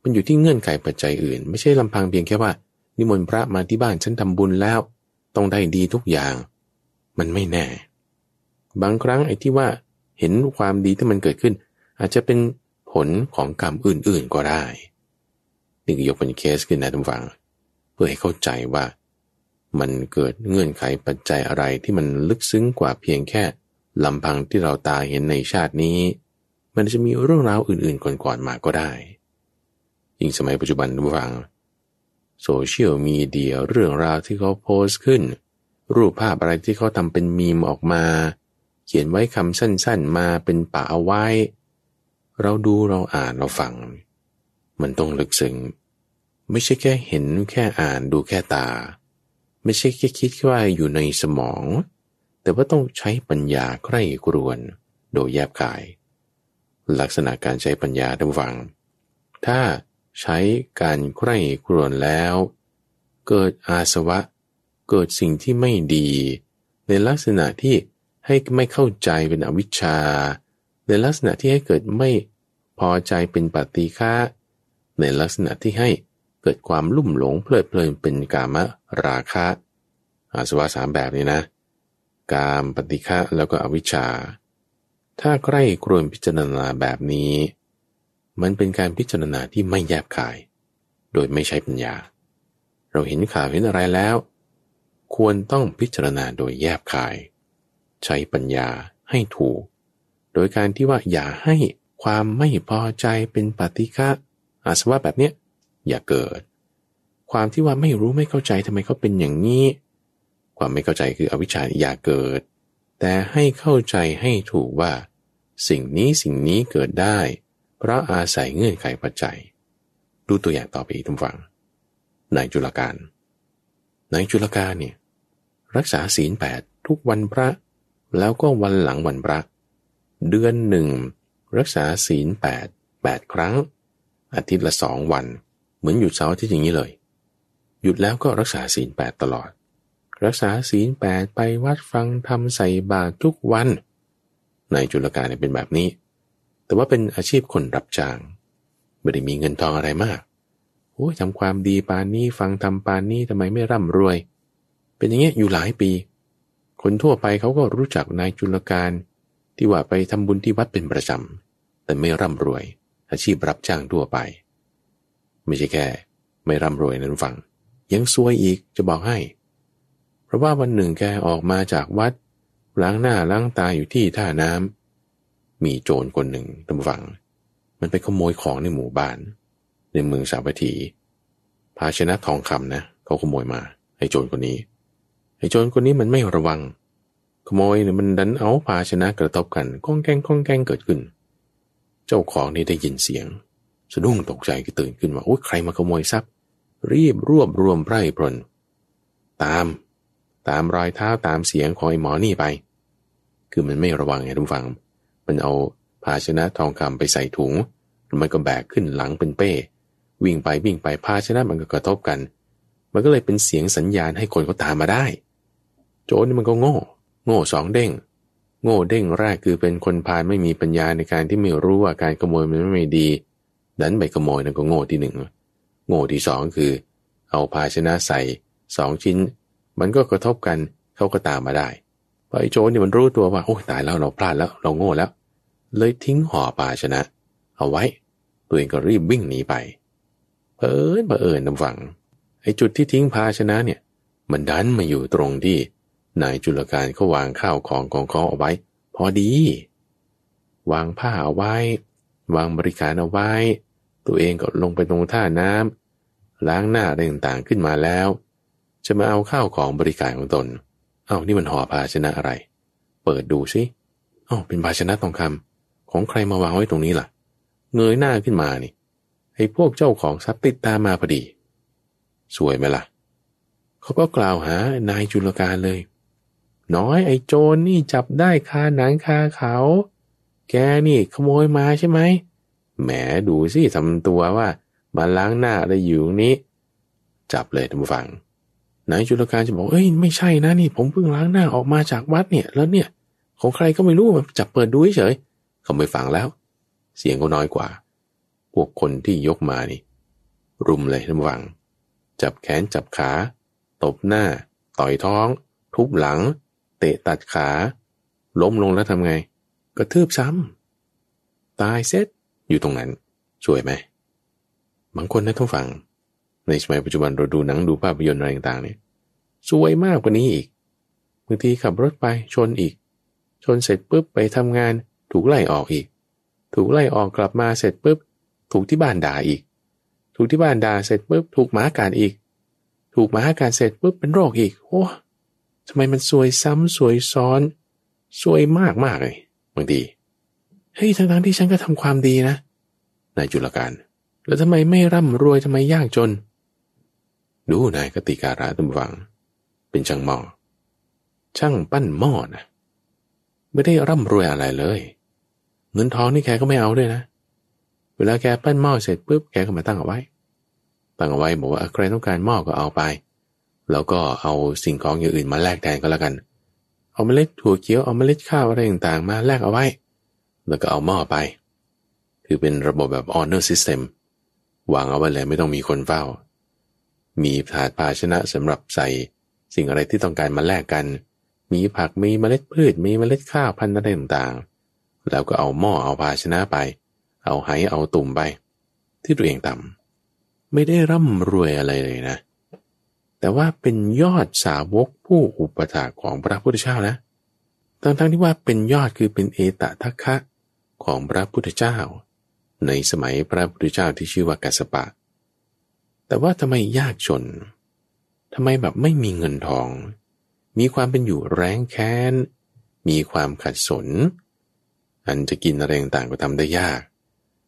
มันอยู่ที่เงื่อนไขปัจจัยอื่น ไม่ใช่ลำพังเพียงแค่ว่านิมนต์พระมาที่บ้านฉันทำบุญแล้ว ต้องได้ดีทุกอย่าง มันไม่แน่ บางครั้งไอ้ที่ว่าเห็นความดีที่มันเกิดขึ้น อาจจะเป็นผลของกรรมอื่นๆก็ได้นี่ยกเป็นเคสขึ้นนะทุกฝัง เพื่อให้เข้าใจว่ามันเกิดเงื่อนไขปัจจัยอะไรที่มันลึกซึ้งกว่าเพียงแค่ ลำพังที่เราตาเห็นในชาตินี้ มันจะมีเรื่องราวอื่นๆก่อนๆมาก็ได้ ยิ่งสมัยปัจจุบันทุกฝังโซเชียลมีเดียเรื่องราวที่เขาโพสต์ขึ้น รูปภาพอะไรที่เขาทำเป็นมีมออกมา เขียนไว้คำสั้นๆมาเป็นป่าเอาไว้ เราดูเราอ่านเราฟัง มันต้องลึกซึ้งไม่ใช่แค่เห็นแค่อ่านดูแค่ตาไม่ใช่แค่คิดว่าอยู่ในสมอง แต่ว่าต้องใช้ปัญญาใคร่ครวนโดยแยบกาย ลักษณะการใช้ปัญญาดังฟัง ถ้าใช้การใคร่ครวนแล้ว เกิดอาสวะ เกิดสิ่งที่ไม่ดี ในลักษณะที่ให้ไม่เข้าใจเป็นอวิชชา ในลักษณะที่ให้เกิดไม่พอใจเป็นปฏิฆะในลักษณะที่ให้เกิดความลุ่มหลงเพลิดเพลินเป็นกามราคะอาสวะสามแบบนี้นะ กามปฏิฆะแล้วก็อวิชชา ถ้าใกล้ครวนพิจารณาแบบนี้ มันเป็นการพิจารณาที่ไม่แยบคาย โดยไม่ใช้ปัญญา เราเห็นข่าวเห็นอะไรแล้ว ควรต้องพิจารณาโดยแยบคาย ใช้ปัญญาให้ถูก โดยการที่ว่าอย่าให้ความไม่พอใจเป็นปฏิฆะอาสวะแบบเนี้อย่าเกิด ความที่ว่าไม่รู้ไม่เข้าใจทำไมเขาเป็นอย่างนี้ ความไม่เข้าใจคืออวิชชาอย่าเกิด แต่ให้เข้าใจให้ถูกว่า สิ่งนี้สิ่งนี้เกิดได้ เพราะอาศัยเงื่อนไขปัจจัย ดูตัวอย่างต่อไปอีกทุกฝังนายจุลการนายจุลการเนี่ยรักษาศีลแปดทุกวันพระ แล้วก็วันหลังวันพระ เดือนหนึ่ง รักษาศีลแปดแปดครั้งอาทิตย์ละสองวันเหมือนหยุดเสาร์าที่อย่างนี้เลย หยุดแล้วก็รักษาศีลแปดตลอด รักษาศีลแปดไปวัดฟังทมใส่บาตรทุกวัน ในจุลกาเนี่ยเป็นแบบนี้ แต่ว่าเป็นอาชีพคนรับจ้างไม่ได้มีเงินทองอะไรมากโอ้ยทำความดีปานนี้ฟังทำปานนี้ทำไมไม่ร่ำรวย เป็นอย่างเงี้ยอยู่หลายปี คนทั่วไปเขาก็รู้จักนายจุลการที่ว่าไปทำบุญที่วัดเป็นประจำแต่ไม่ร่ำรวย อาชีพรับจ้างทั่วไปไม่ใช่แค่ไม่ร่ำรวยนั้นฟัง ยังซวยอีกจะบอกให้ เพราะว่าวันหนึ่งแกออกมาจากวัดล้างหน้าล้างตาอยู่ที่ท่าน้ำมีโจรคนหนึ่งตำฝัง มันไปขโมยของในหมู่บ้าน ในเมืองสาวัตถีภาชนะทองคำนะ เขาขโมยมาไอ้โจรคนนี้ไอ้โจรคนนี้มันไม่ระวัง ขโมยเนี่ยมันดันเอาภาชนะกระทบกันก้องแกงก้องแกงเกิดขึ้นเจ้าของนี่ได้ยินเสียงสะดุ้งตกใจก็ตื่นขึ้นว่าโอ้ใครมาขโมยทรัพย์ รีบรวบรวมไพร่พลตาม ตามรอยเท้าตามเสียงของไอ้หมอนี่ไป คือมันไม่ระวังไงทุกฝัง มันเอาภาชนะทองคำไปใส่ถุงมันก็แบกขึ้นหลังเป็นเป้ วิ่งไปวิ่งไปภาชนะมันก็กระทบกัน มันก็เลยเป็นเสียงสัญญาณให้คนเขาตามมาได้ โจรนี่มันก็โง่ โง่สองเด้ง โง่เด้งแรกคือเป็นคนพาลไม่มีปัญญาในการที่ไม่รู้ว่าการขโมยมันไม่ดีดันไปขโมยนั่นก็โง่ที่หนึ่ง โง่ที่สองคือ เอาภาชนะใส่สองชิ้น มันก็กระทบกันเขาก็ตามมาได้พอไอ้โจเนี่ยมันรู้ตัวว่าโอ้ตายแล้ว เราพลาดแล้วเราโง่แล้ว เลยทิ้งห่อภาชนะ เอาไว้ตัวเองก็รีบวิ่งหนีไปเผอิญเผอิญนำฝังไอ้จุดที่ทิ้งภาชนะเนี่ยมันดันมาอยู่ตรงที่ นายจุลการเขาวางข้าวของของเขาเอาไว้ พอดี วางผ้าเอาไว้ วางบริการเอาไว้ตัวเองก็ลงไปตรงท่าน้ำ ล้างหน้าอะไรต่างๆขึ้นมาแล้ว จะมาเอาข้าวของบริการของตนเอานี่มันห่อภาชนะอะไร เปิดดูสิอาอเป็นภาชนะทองคำ ของใครมาวางไว้ตรงนี้ล่ะ เงยหน้าขึ้นมานี่ไอ้พวกเจ้าของทรัพย์ติดตามมาพอดีสวยไหมล่ะเขาก็กล่าวหานายจุลการเลย น้อยไอ้โจรนนี่จับได้คาหนังคาเขา แกนี่ขโมยมาใช่ไหมเแหมดูสิทำตัวว่ามาล้างหน้าอะไรอยู่นี้ จับเลยท่านผู้ฟัง นายจุลการจะบอก เอ้ย ไม่ใช่นะนี่ ผมเพิ่งล้างหน้าออกมาจากวัดเนี่ยแล้วเนี่ยของใครก็ไม่รู้มันจับเปิดดูเฉย เขาไม่ฟังแล้ว เสียงก็น้อยกว่า พวกคนที่ยกมานี่ รุมเลยท่านผู้ฟัง จับแขนจับขา ตบหน้า ต่อยท้อง ทุบหลัง เตะตัดขา ล้มลงแล้วทำไงกระทืบซ้ำตายเสร็จอยู่ตรงนั้น่วยไหมบางคนนะท่านฟัง ในสมัยปัจจุบันเราดูหนังดูภาพยนตร์อะไรต่างๆ เนี่ยสวยมากกว่านี้อีก บางทีขับรถไปชนอีก ชนเสร็จปุ๊บไปทำงานถูกไล่ออกอีก ถูกไล่ออกกลับมาเสร็จปุ๊บถูกที่บ้านด่าอีก ถูกที่บ้านด่าเสร็จปุ๊บ ถูกหมาการอีก ถูกหมาการเสร็จปุ๊บเป็นโรคอีกโอ้ทำไมมันสวยซ้ำสวยซ้อนสวยมากมากเลยบางทีเฮ้ยทั้งๆที่ฉันก็ทำความดีนะ นายจุลการ แล้วทำไมไม่ร่ำรวยทำไมยากจน ดูนายกติการะต้มฟัง เป็นช่างหม้อ ช่างปั้นหม้อนะไม่ได้ร่ำรวยอะไรเลย เงินทองนี่แกก็ไม่เอาด้วยนะ เวลาแกปั้นหม้อเสร็จปุ๊บ แกก็มาตั้งเอาไว้ ตั้งเอาไว้บอกว่าใครต้องการหม้อก็เอาไป แล้วก็เอาสิ่งของอย่างอื่นมาแลกแทนก็แล้วกัน เอาเมล็ดถั่วเขียว เอาเมล็ดข้าวอะไรต่างๆมาแลกเอาไว้แล้วก็เอาหม้อไป คือเป็นระบบแบบ honor system วางเอาไว้เลยไม่ต้องมีคนเฝ้า มีถาดภาชนะสำหรับใส่ สิ่งอะไรที่ต้องการมาแลกกัน มีผักมีเมล็ดพืชมีเมล็ดข้าวพันธุ์อะไรต่างๆแล้วก็เอาหม้อเอาภาชนะไป เอาไหเอาตุ่มไป ที่ตัวเองทำไม่ได้ร่ำรวยอะไรเลยนะ แต่ว่าเป็นยอดสาวกผู้อุปถาของพระพุทธเจ้านะ ทั้งๆที่ว่าเป็นยอดคือเป็นเอตทัคคะของพระพุทธเจ้า ในสมัยพระพุทธเจ้าที่ชื่อว่ากัสปะ แต่ว่าทำไมยากจนทำไมแบบไม่มีเงินทอง มีความเป็นอยู่แรงแค้น มีความขัดสน อันจะกินอะไรต่างก็ทำได้ยาก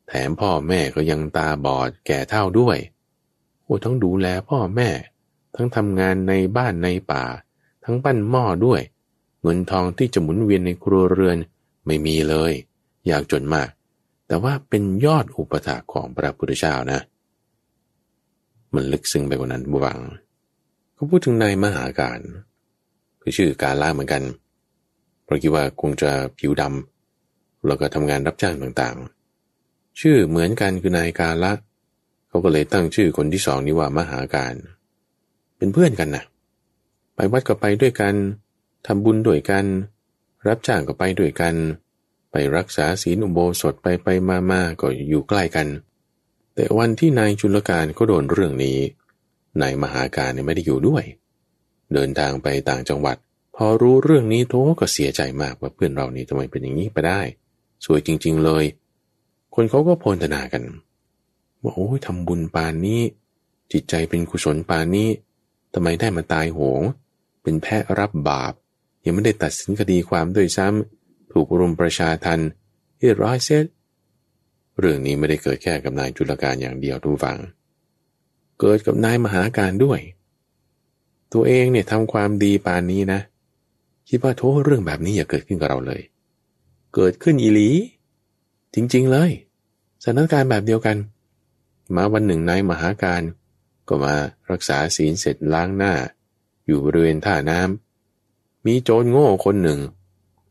แถมพ่อแม่ก็ยังตาบอดแก่เท่าด้วย โอ้ทั้งดูแลพ่อแม่ ทั้งทำงานในบ้านในป่า ทั้งปั้นหม้อด้วย เงินทองที่จะหมุนเวียนในครัวเรือนไม่มีเลยยากจนมาก แต่ว่าเป็นยอดอุปถาของพระพุทธเจ้านะ มันลึกซึ้งไปกว่านั้นบวังเขาพูดถึงนายมหาการ คือชื่อการล่าเหมือนกันเพราะคิดว่าคงจะผิวดำแล้วก็ทำงานรับจ้างต่างๆ ชื่อเหมือนกันคือนายกาละ เขาก็เลยตั้งชื่อคนที่สองนี้ว่ามหาการ เป็นเพื่อนกันนะไปวัดก็ไปด้วยกันทำบุญด้วยกัน รับจ้างก็ไปด้วยกันไปรักษาศีลอุโบสถไปไปมามาก็อยู่ใกล้กัน แต่วันที่นายจุลการก็โดนเรื่องนี้นายมหาการเนี่ยไม่ได้อยู่ด้วย เดินทางไปต่างจังหวัด พอรู้เรื่องนี้โทก็เสียใจมากว่าเพื่อนเรานี่ทำไมเป็นอย่างนี้ไปได้ สวยจริง ๆเลย คนเขาก็โพลทนากันว่าโอ้ยทำบุญปานนี้ จิตใจเป็นกุศลปานนี้ทำไมได้มาตายโหงเป็นแพะรับบาป ยังไม่ได้ตัดสินคดีความด้วยซ้ำถูกรุมประชาทันเรียร้อยเสตเรื่องนี้ไม่ได้เกิดแค่กับนายจุลการอย่างเดียวทุกฝัง เกิดกับนายมหาการด้วย ตัวเองเนี่ยทำความดีปานนี้นะ คิดว่าโทษเรื่องแบบนี้อย่าเกิดขึ้นกับเราเลย เกิดขึ้นอีหลี จริงๆเลยสถานการณ์แบบเดียวกัน มาวันหนึ่งนายมหาการ ก็มารักษาศีลเสร็จล้างหน้า อยู่บริเวณท่าน้ำมีโจรโง่คนหนึ่ง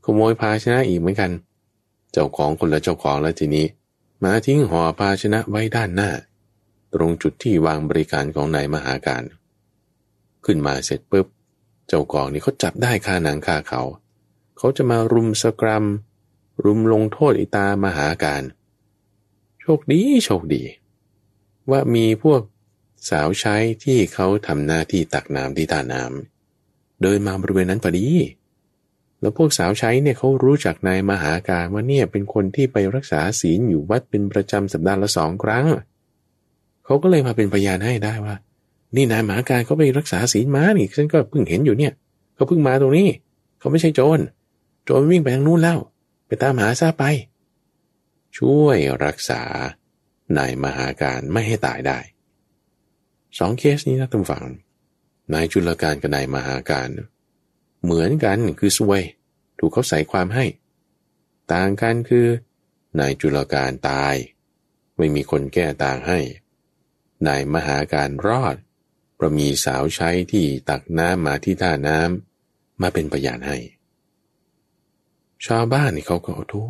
ขโมยภาชนะอีกเหมือนกัน เจ้าของคนละเจ้าของแล้วทีนี้ มาทิ้งห่อภาชนะไว้ด้านหน้า ตรงจุดที่วางบริการของนายมหาการ ขึ้นมาเสร็จปุ๊บเจ้าของนี่เขาจับได้คาหนังคาเขา เขาจะมารุมสกรัม รุมลงโทษอิตามหาการ โชคดีโชคดี ว่ามีพวกสาวใช้ที่เขาทำหน้าที่ตักน้ำที่ท่าน้ำเดินมาบริเวณนั้นพอดีแล้วพวกสาวใช้เนี่ยเขารู้จักนายมหาการว่าเนี่ยเป็นคนที่ไปรักษาศีลอยู่วัดเป็นประจำสัปดาห์ละสองครั้งเขาก็เลยมาเป็นพยานให้ได้ว่า นี่นายมหาการเขาไปรักษาศีลมานี่ฉันก็เพิ่งเห็นอยู่เนี่ยเขาเพิ่งมาตรงนี้เขาไม่ใช่โจร โจรวิ่งไปทางนู้นแล้วไปตามหาซาไปช่วยรักษานายมหาการไม่ให้ตายได้สองเคสนี้นะท่านฟังนายจุลการกับนายมหาการเหมือนกันคือ ซวย ถูกเขาใส่ความให้ ต่างกันคือ นายจุลการตาย ไม่มีคนแก้ต่างให้นายมหาการรอดประมีสาวใช้ที่ตักน้ำมาที่ท่าน้ำมาเป็นปะยานให้ ชาวบ้านนี่เขาก็โู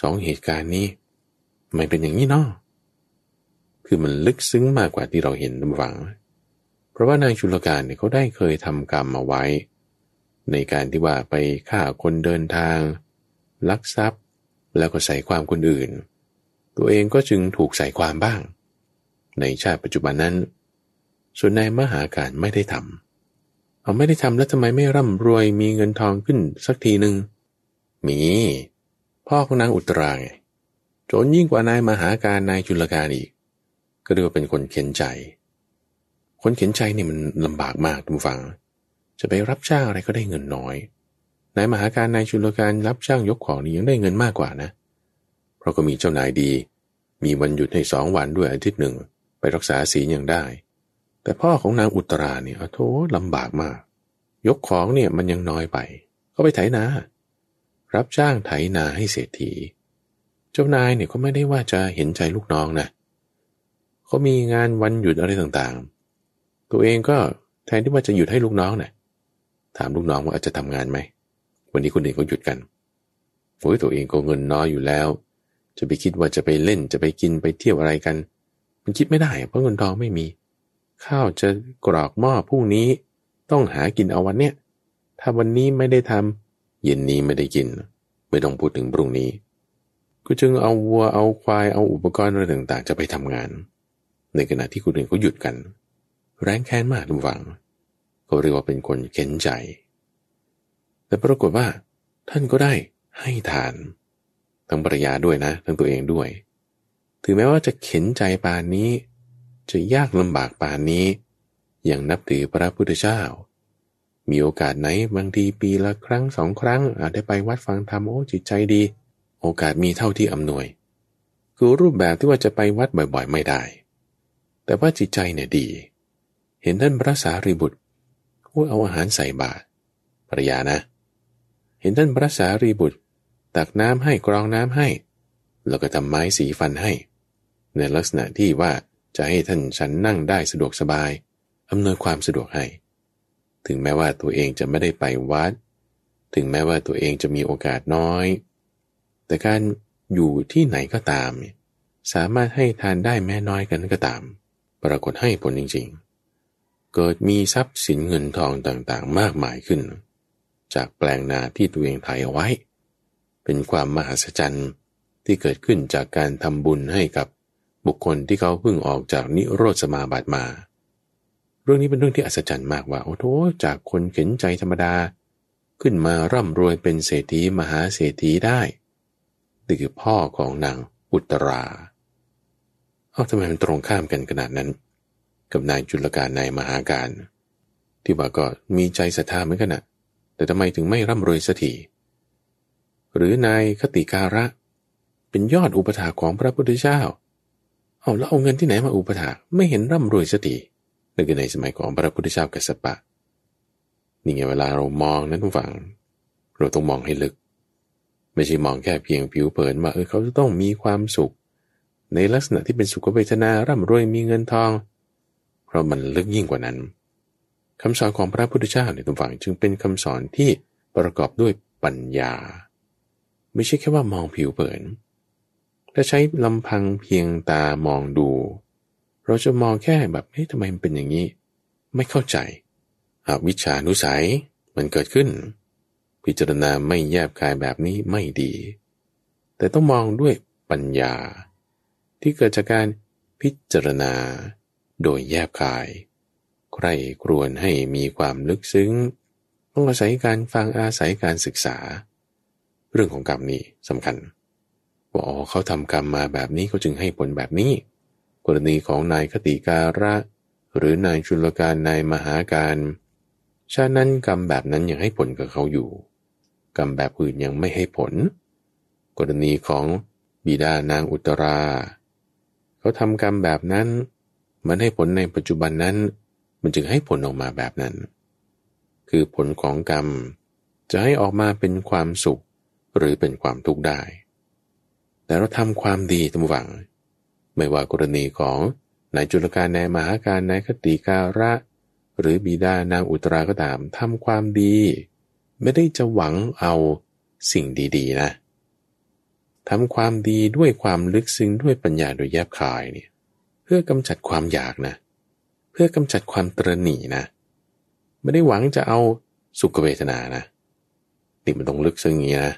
สองเหตุการณ์นี้ไม่เป็นอย่างนี้เนาะคือมันลึกซึ้งมากกว่าที่เราเห็นลำหวังเพราะว่านายชุลการเนี่ยเขาได้เคยทำกรรมมาไว้ในการที่ว่าไปฆ่าคนเดินทางลักทรัพย์แล้วก็ใส่ความคนอื่น ตัวเองก็จึงถูกใส่ความบ้าง ในชาติปัจจุบันนั้น ส่วนนายมหาการไม่ได้ทำเอาไม่ได้ทำแล้วทำไมไม่ร่ำรวยมีเงินทองขึ้นสักทีหนึ่งมีพ่อของนางอุตราไงจนยิ่งกว่านายมหาการนายจุลการอีก ก็เรียกว่าเป็นคนเข็นใจ คนเข็นใจนี่มันลำบากมากทุกฝังจะไปรับจ้างอะไรก็ได้เงินน้อย นายมหาการนายชุลการรับจ้างยกของนี่ยังได้เงินมากกว่านะ เพราะก็มีเจ้านายดี มีวันหยุดให้สองวันด้วยอาทิตย์หนึ่ง ไปรักษาศีลยังได้ แต่พ่อของนางอุตราเนี่ยโธ่ลำบากมาก ยกของเนี่ยมันยังน้อยไปก็ไปไถนา รับจ้างไถนาให้เศรษฐี เจ้านายเนี่ยก็ไม่ได้ว่าจะเห็นใจลูกน้องนะเขามีงานวันหยุดอะไรต่างๆ ตัวเองก็แทนที่ว่าจะหยุดให้ลูกน้องนะ่ะถามลูกน้องว่าอาจจะทำงานไหมวันนี้คนอื่นก็หยุดกันโอ้ยตัวเองก็เงินน้อยอยู่แล้ว จะไปคิดว่าจะไปเล่นจะไปกินไปเที่ยวอะไรกัน มันคิดไม่ได้ เพราะเงินทองไม่มี ข้าวจะกรอกหม้อพรุ่งนี้ต้องหากินเอาวันเนี้ยถ้าวันนี้ไม่ได้ทำ เย็นนี้ไม่ได้กินไม่ต้องพูดถึงพรุ่งนี้ก็จึงเอาวัวเอาควายเอาอุปกรณ์อะไรต่างๆจะไปทำงาน ในขณะที่คนอื่นเขาหยุดกัน แรงแค้นมากทุกฝังก็เรียกว่าเป็นคนเข็นใจแต่ปรากฏว่าท่านก็ได้ให้ทานทั้งภรรยาด้วยนะทั้งตัวเองด้วยถึงแม้ว่าจะเข็นใจปานนี้ จะยากลำบากปานนี้ อย่างนับถือพระพุทธเจ้า มีโอกาสไหนบางทีปีละครั้งสองครั้งอาจได้ไปวัดฟังธรรมโอ้จิตใจดี โอกาสมีเท่าที่อำนวย คือรูปแบบที่ว่าจะไปวัดบ่อยๆไม่ได้ แต่ว่าจิตใจเนี่ยดี เห็นท่านพระสารีบุตรู้เอาอาหารใส่บาตรภรยานะ เห็นท่านพระสารีบุตร ตักน้ำให้กรองน้ำให้ แล้วก็ทำไม้สีฟันให้ ในลักษณะที่ว่าจะให้ท่านฉันนั่งได้สะดวกสบาย อำนวยความสะดวกให้ ถึงแม้ว่าตัวเองจะไม่ได้ไปวัด ถึงแม้ว่าตัวเองจะมีโอกาสน้อย แต่การอยู่ที่ไหนก็ตาม สามารถให้ทานได้แม้น้อยกันก็ตาม ปรากฏให้ผลจริง ๆเกิดมีทรัพย์สินเงินทองต่างๆ มากมายขึ้น จากแปลงนาที่ตัวเองาถเอาไว้ เป็นความมหัศจรรย์ที่เกิดขึ้นจากการทำบุญให้กับบุคคลที่เขาเพิ่งออกจากนิโรธสมาบัติมา เรื่องนี้เป็นเรื่องที่อัศจรรย์มากว่า โอ้โหจากคนเข็นใจธรรมดา ขึ้นมาร่ำรวยเป็นเศรษฐีมหาเศรษฐีได้นี่คือพ่อของนางอุตราเอาทำไมมันตรงข้ามกันขนาดนั้นกับนายจุลการนายมหาการ ที่ว่าก็มีใจศรัทธาเหมือนกันนะแต่ทำไมถึงไม่ร่ำรวยสักที หรือนายคติการะ เป็นยอดอุปถาของพระพุทธเจ้า เอาแล้วเอาเงินที่ไหนมาอุปถาไม่เห็นร่ำรวยสักทีนั่นคือในสมัยของพระพุทธเจ้ากัสสปะนี่ไงเวลาเรามองนั้นทุกฝั่งเราต้องมองให้ลึก ไม่ใช่มองแค่เพียงผิวเผินว่าเออเขาจะต้องมีความสุข ในลักษณะที่เป็นสุขเวทนาร่ำรวยมีเงินทองเพราะมันลึกยิ่งกว่านั้น คำสอนของพระพุทธเจ้าในตำฝังจึงเป็นคำสอนที่ประกอบด้วยปัญญา ไม่ใช่แค่ว่ามองผิวเผิน ถ้าใช้ลำพังเพียงตามองดู เราจะมองแค่แบบเฮ้ยทำไมมันเป็นอย่างนี้ ไม่เข้าใจอวิชานุสัยมันเกิดขึ้น พิจารณาไม่แยบคายแบบนี้ไม่ดี แต่ต้องมองด้วยปัญญา ที่เกิดจากการพิจารณาโดยแยบขาย ใครครวนให้มีความลึกซึ้งต้องอาศัยการฟังอาศัยการศึกษา เรื่องของกรรมนี้สำคัญ ว่าอ๋อเขาทำกรรมมาแบบนี้เขาจึงให้ผลแบบนี้ กรณีของนายคติการะ หรือนายชุลการนายมหาการชานั้นกรรมแบบนั้นยังให้ผลกับเขาอยู่ กรรมแบบอื่นยังไม่ให้ผล กรณีของบิดานางอุตราเขาทำกรรมแบบนั้นมันให้ผลในปัจจุบันนั้น มันจึงให้ผลออกมาแบบนั้น คือผลของกรรมจะให้ออกมาเป็นความสุขหรือเป็นความทุกข์ได้ แต่เราทำความดีทั้งหวัง ไม่ว่ากรณีของนายจุลการนายมหาการนายคติการะหรือบิดานางอุตราก็ตามทำความดี ไม่ได้จะหวังเอาสิ่งดี ๆนะทำความดีด้วยความลึกซึ้งด้วยปัญญาโดยแยบคายเนี่ยพื่อกำจัดความอยากนะ เพื่อกำจัดความตรหนีนะ ไม่ได้หวังจะเอาสุขเวทนานะนี่มันต้องลึกซึ่งอย่างนี้นะ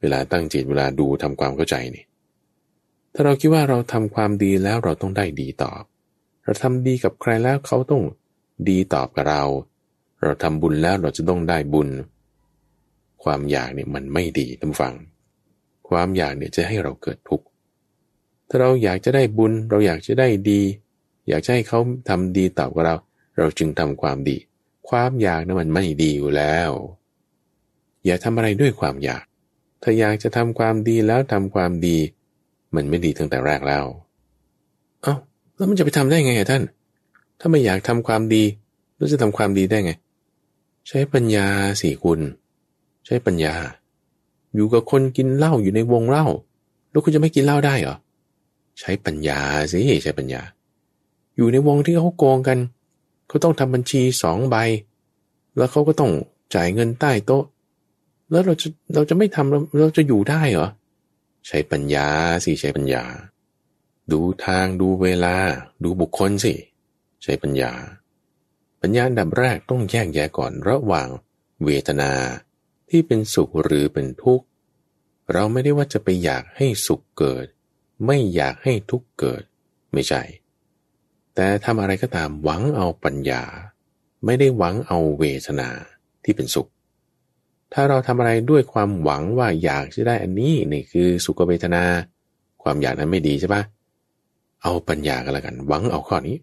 เวลาตั้งจิตเวลาดูทำความเข้าใจนี่ถ้าเราคิดว่าเราทำความดีแล้วเราต้องได้ดีตอบ เราทำดีกับใครแล้วเขาต้องดีตอบกับเรา เราทำบุญแล้วเราจะต้องได้บุญ ความอยากเนี่ยมันไม่ดีท่านฟัง ความอยากเนี่ยจะให้เราเกิดทุกข์ถ้าเราอยากจะได้บุญ เราอยากจะได้ดี อยากให้เขาทำดีตอบกับเรา เราจึงทำความดี ความอยากนะั้นมันไม่ดีอยู่แล้ว อย่าทำอะไรด้วยความอยาก ถ้าอยากจะทำความดีแล้วทำความดี มันไม่ดีตั้งแต่แรกแล้ว เอา้าแล้วมันจะไปทำได้ไงท่าน ถ้าไม่อยากทำความดี แล้วจะทำความดีได้ไง ใช้ปัญญาสี่คุณ ใช้ปัญญา อยู่กับคนกินเหล้าอยู่ในวงเหล้าแล้วคุณจะไม่กินเหล้าได้เหรอใช้ปัญญาสิใช้ปัญญา อยู่ในวงที่เขาโกงกันเขาต้องทำบัญชีสองใบ แล้วเขาก็ต้องจ่ายเงินใต้โต๊ะ แล้วเราจะเราจะไม่ทำเราเราจะอยู่ได้เหรอใช้ปัญญาสิใช้ปัญญา ดูทางดูเวลา ดูบุคคลสิใช้ปัญญา ปัญญาดับแรกต้องแยกแยะก่อน ระหว่างเวทนาที่เป็นสุขหรือเป็นทุกข์ เราไม่ได้ว่าจะไปอยากให้สุขเกิดไม่อยากให้ทุกเกิดไม่ใช่ แต่ทำอะไรก็ตามหวังเอาปัญญา ไม่ได้หวังเอาเวทนาที่เป็นสุข ถ้าเราทำอะไรด้วยความหวังว่าอยากจะได้อันนี้นี่คือสุขเวทนา ความอยากนั้นไม่ดี ใช่ปะเอาปัญญากันละกันหวังเอาข้อนี้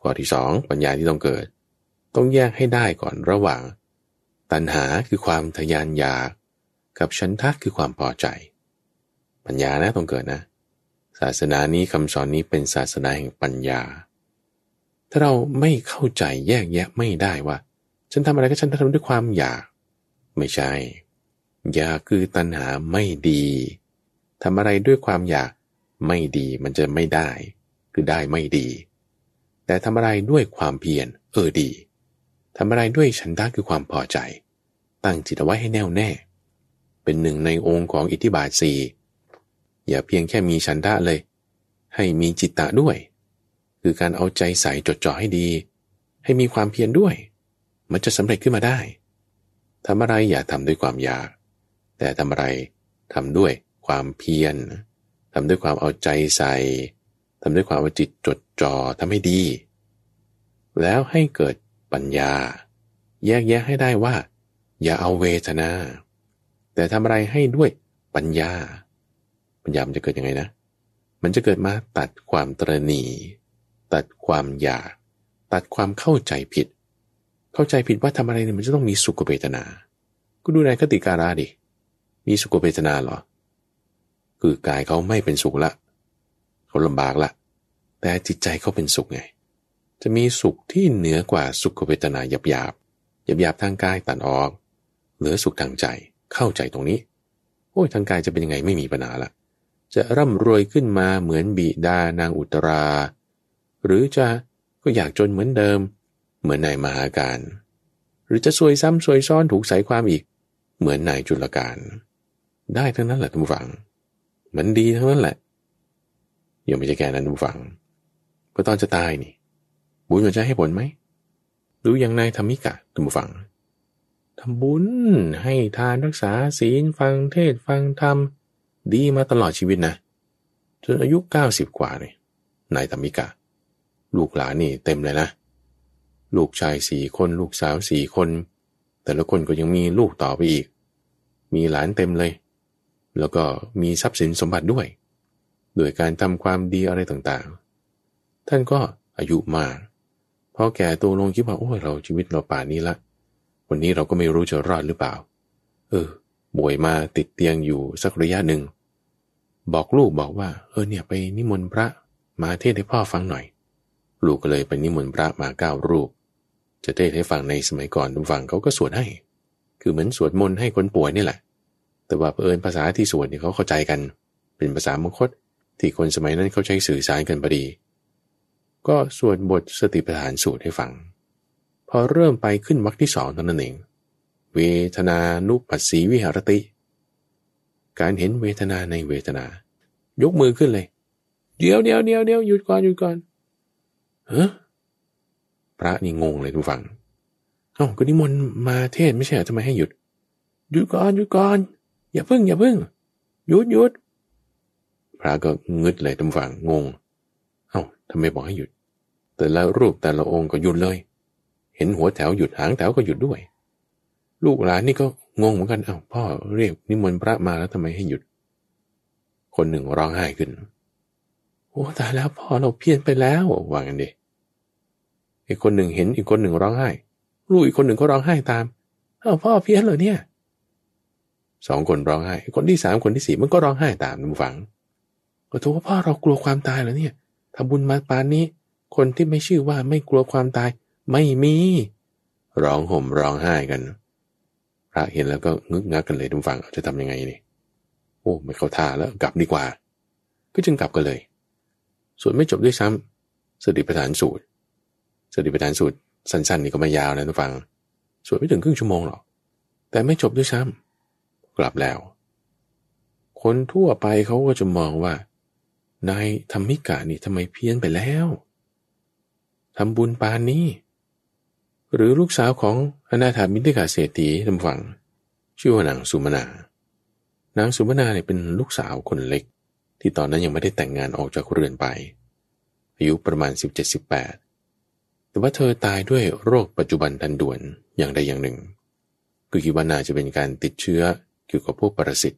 ข้อที่สองปัญญาที่ต้องเกิด ต้องแยกให้ได้ก่อนระหว่าง ตัณหาคือความทยานอยากกับชันทักคือความพอใจปัญญานะต้องเกิดนะ ศาสนานี้คำสอนนี้เป็นศาสนาแห่งปัญญา ถ้าเราไม่เข้าใจแยกแยะไม่ได้ว่า ฉันทำอะไรก็ฉันทำด้วยความอยาก ไม่ใช่ อยากคือตัณหาไม่ดี ทำอะไรด้วยความอยากไม่ดี มันจะไม่ได้ คือได้ไม่ดี แต่ทำอะไรด้วยความเพียรเออดีทำอะไรด้วยฉันทาคือความพอใจ ตั้งจิตไว้ให้แน่วแน่ เป็นหนึ่งในองค์ของอิทธิบาทสี่อย่าเพียงแค่มีฉันทะเลย ให้มีจิตตะด้วย คือการเอาใจใส่จดจ่อให้ดี ให้มีความเพียรด้วย มันจะสำเร็จขึ้นมาได้ทำอะไรอย่าทำด้วยความอยาก แต่ทำอะไรทำด้วยความเพียรทำด้วยความเอาใจใส่ทำด้วยความเอาจิตจดจ่อทำให้ดี แล้วให้เกิดปัญญา แยกแยะให้ได้ว่า อย่าเอาเวทนาแต่ทำอะไรให้ด้วยปัญญาปัญญามันจะเกิดยังไงนะ มันจะเกิดมาตัดความตรณี ตัดความอยากตัดความเข้าใจผิด เข้าใจผิดว่าทำอะไรเนี่ยมันจะต้องมีสุขเวทนา ก็ดูในคติการาดิ มีสุขเวทนาหรอ คือกายเขาไม่เป็นสุขละ เขาลำบากละ แต่จิตใจเขาเป็นสุขไง จะมีสุขที่เหนือกว่าสุขเวทนาหยาบหยาบหยาบหยาบทางกายตัดออก เหลือสุขทางใจ เข้าใจตรงนี้โอ้ยทางกายจะเป็นยังไง ไม่มีปัญหาละจะร่ำรวยขึ้นมาเหมือนบิดานางอุตรา หรือจะก็อยากจนเหมือนเดิมเหมือนนายมหาการหรือจะซวยซ้ำซวยซ้อนถูกใส่ความอีกเหมือนนายจุลการ ได้ทั้งนั้นแหละทุกฝังมันดีทั้งนั้นแหละยังไม่ใช่แก่นั้นทุกฝังฟัง ก็ตอนจะตายนี่ บุญมันจะให้ผลไหมรู้อย่างนายธรรมิกะทุกฝังทำบุญให้ทานรักษาศีลฟังเทศฟังธรรมดีมาตลอดชีวิตนะ จนอายุ90 กว่าเนี่ยนายธรรมิกะ ลูกหลานนี่เต็มเลยนะ ลูกชายสี่คน ลูกสาวสี่คน แต่ละคนก็ยังมีลูกต่อไปอีก มีหลานเต็มเลย แล้วก็มีทรัพย์สินสมบัติด้วย โดยการทำความดีอะไรต่างๆ ท่านก็อายุมากพอแก่ตัวลงคิดว่า โอ้ เราชีวิตเราป่านนี้ละ วันนี้เราก็ไม่รู้จะรอดหรือเปล่า เออป่วยมาติดเตียงอยู่สักระยะหนึ่งบอกลูกบอกว่าเออเนี่ยไปนิมนต์พระมาเทศให้พ่อฟังหน่อย ลูกก็เลยไปนิมนต์พระมาเก้ารูป จะเทศให้ฟังในสมัยก่อนฟังเขาก็สวดให้ คือเหมือนสวดมนต์ให้คนป่วยนี่แหละ แต่ว่าเอิญภาษาที่สวดเนี่ยเขาเข้าใจกัน เป็นภาษามงคตที่คนสมัยนั้นเขาใช้สื่อสารกันพอดี ก็สวดบทสติปัฏฐานสูตรให้ฟัง พอเริ่มไปขึ้นวรรคที่สองตอนนั้นเอง เวทนานุปัสสีวิหารติเการเห็นเวทนาในเวทนายกมือขึ้นเลย เดี๋ยวเดี๋ยวเดี๋ยวเดี๋ยวหยุดก่อนหยุดก่อนเฮ้พระนี่งงเลยทุกฝังอ๋อก็นิมนต์มาเทศไม่ใช่ทำไมให้หยุดหยุดก่อนหยุดก่อนอย่าพึ่งอย่าพึ่งหยุดหยุดพระก็งึดเลยทุกฝังงง เอ้าทำไมบอกให้หยุด แต่ละรูปแต่ละองค์ก็หยุดเลย เห็นหัวแถวหยุดหางแถวก็หยุดด้วย ลูกหลานนี่ก็งงเหมือนกัน เอา้าพ่อเรียกนิมนต์พระมาแล้วทำไมให้หยุด คนหนึ่งร้องไห้ขึ้นโอ้ตายแล้วพ่อเราเพี้ยนไปแล้วว่างกันดิ อีกคนหนึ่งเห็นอีกคนหนึ่งร้องไห้ ลูกอีกคนหนึ่งก็ร้องไห้ตาม เอ้าพ่อเพี้ยนเหรอเนี่ย สองคนร้องไห้ คนที่สามคนที่สี่มันก็ร้องไห้ตามนุ่ฝังก็ทูว่าพ่อเรากลัวความตายเหรอเนี่ย ทำบุญมาปานนี้ คนที่ไม่ชื่อว่าไม่กลัวความตาย ไม่มี ร้องห่มร้องไห้กันระเห็นแล้วก็งึกงักกันเลยทุกฝั่งจะทํำยังไงนี่ โอ้ไม่เข้าท่าแล้วกลับดีกว่า ก็จึงกลับกันเลย ส่วนไม่จบด้วยซ้ำสติปัฏฐานสูตรสติปัฏฐานสูตร สั้น ๆนี่ก็ไม่ยาวนะทุกฝั่งส่วนไม่ถึงครึ่งชั่วโมงหรอกแต่ไม่จบด้วยซ้ำ กลับแล้ว คนทั่วไปเขาก็จะมองว่านายธรรมิกานี่ทำไมเพี้ยนไปแล้วทำบุญปานนี้หรือลูกสาวของอนาถามินทิกาเศรษฐีทำฝังชื่อว่านางสุมนานางสุมนาเนี่ยเป็นลูกสาวคนเล็ก ที่ตอนนั้นยังไม่ได้แต่งงานออกจากเรือนไป อายุประมาณ17-18แต่ว่าเธอตายด้วยโรคปัจจุบันทันด่วนอย่างใดอย่างหนึ่ง คือคิดว่าน่าจะเป็นการติดเชื้อเกี่ยวกับพวกปรสิต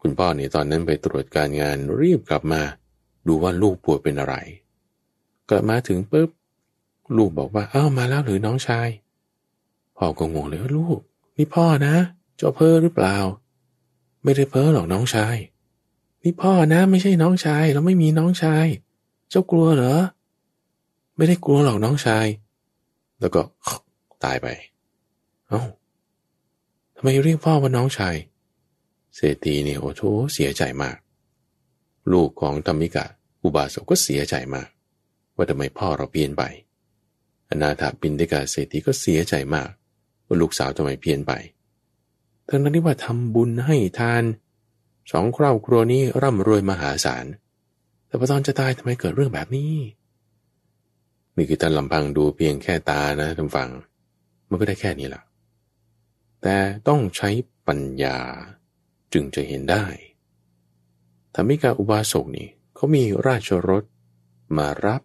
คุณพ่อเนี่ยตอนนั้นไปตรวจการงานรีบกลับมา ดูว่าลูกป่วยเป็นอะไรกลับมาถึงปุ๊บลูกบอกว่าเอ้ามาแล้วหรือน้องชายพ่อก็งงเลยว่าลูก นี่พ่อนะเจ้าเพ้อหรือเปล่า ไม่ได้เพ้อหรอกน้องชายนี่พ่อนะ ไม่ใช่น้องชาย เราไม่มีน้องชายเจ้ากลัวเหรอ ไม่ได้กลัวหรอกน้องชาย แล้วก็ ตายไป เอา้าทำไมเรียกพ่อว่าน้องชาย เศรษฐีเนี่ยโอ้โหเสียใจมาก ลูกของธรรมิกะ อุบาสกก็เสียใจมาก ว่าทำไมพ่อเราเปลี่ยนไปอนาถาบินเดกาเศรษฐีก็เสียใจมากว่าลูกสาวทำไมเพี้ยนไป ทั้งนั้นที่ว่าทำบุญให้ทานสองครอบครัวนี้ร่ำรวยมหาศาล แต่พอตอนจะตายทำไมเกิดเรื่องแบบนี้นี่คือท่านลำพังดูเพียงแค่ตานะท่านฟัง มันก็ได้แค่นี้แหละแต่ต้องใช้ปัญญาจึงจะเห็นได้ธรรมิกาอุบาสกนี่เขามีราชรถมารับ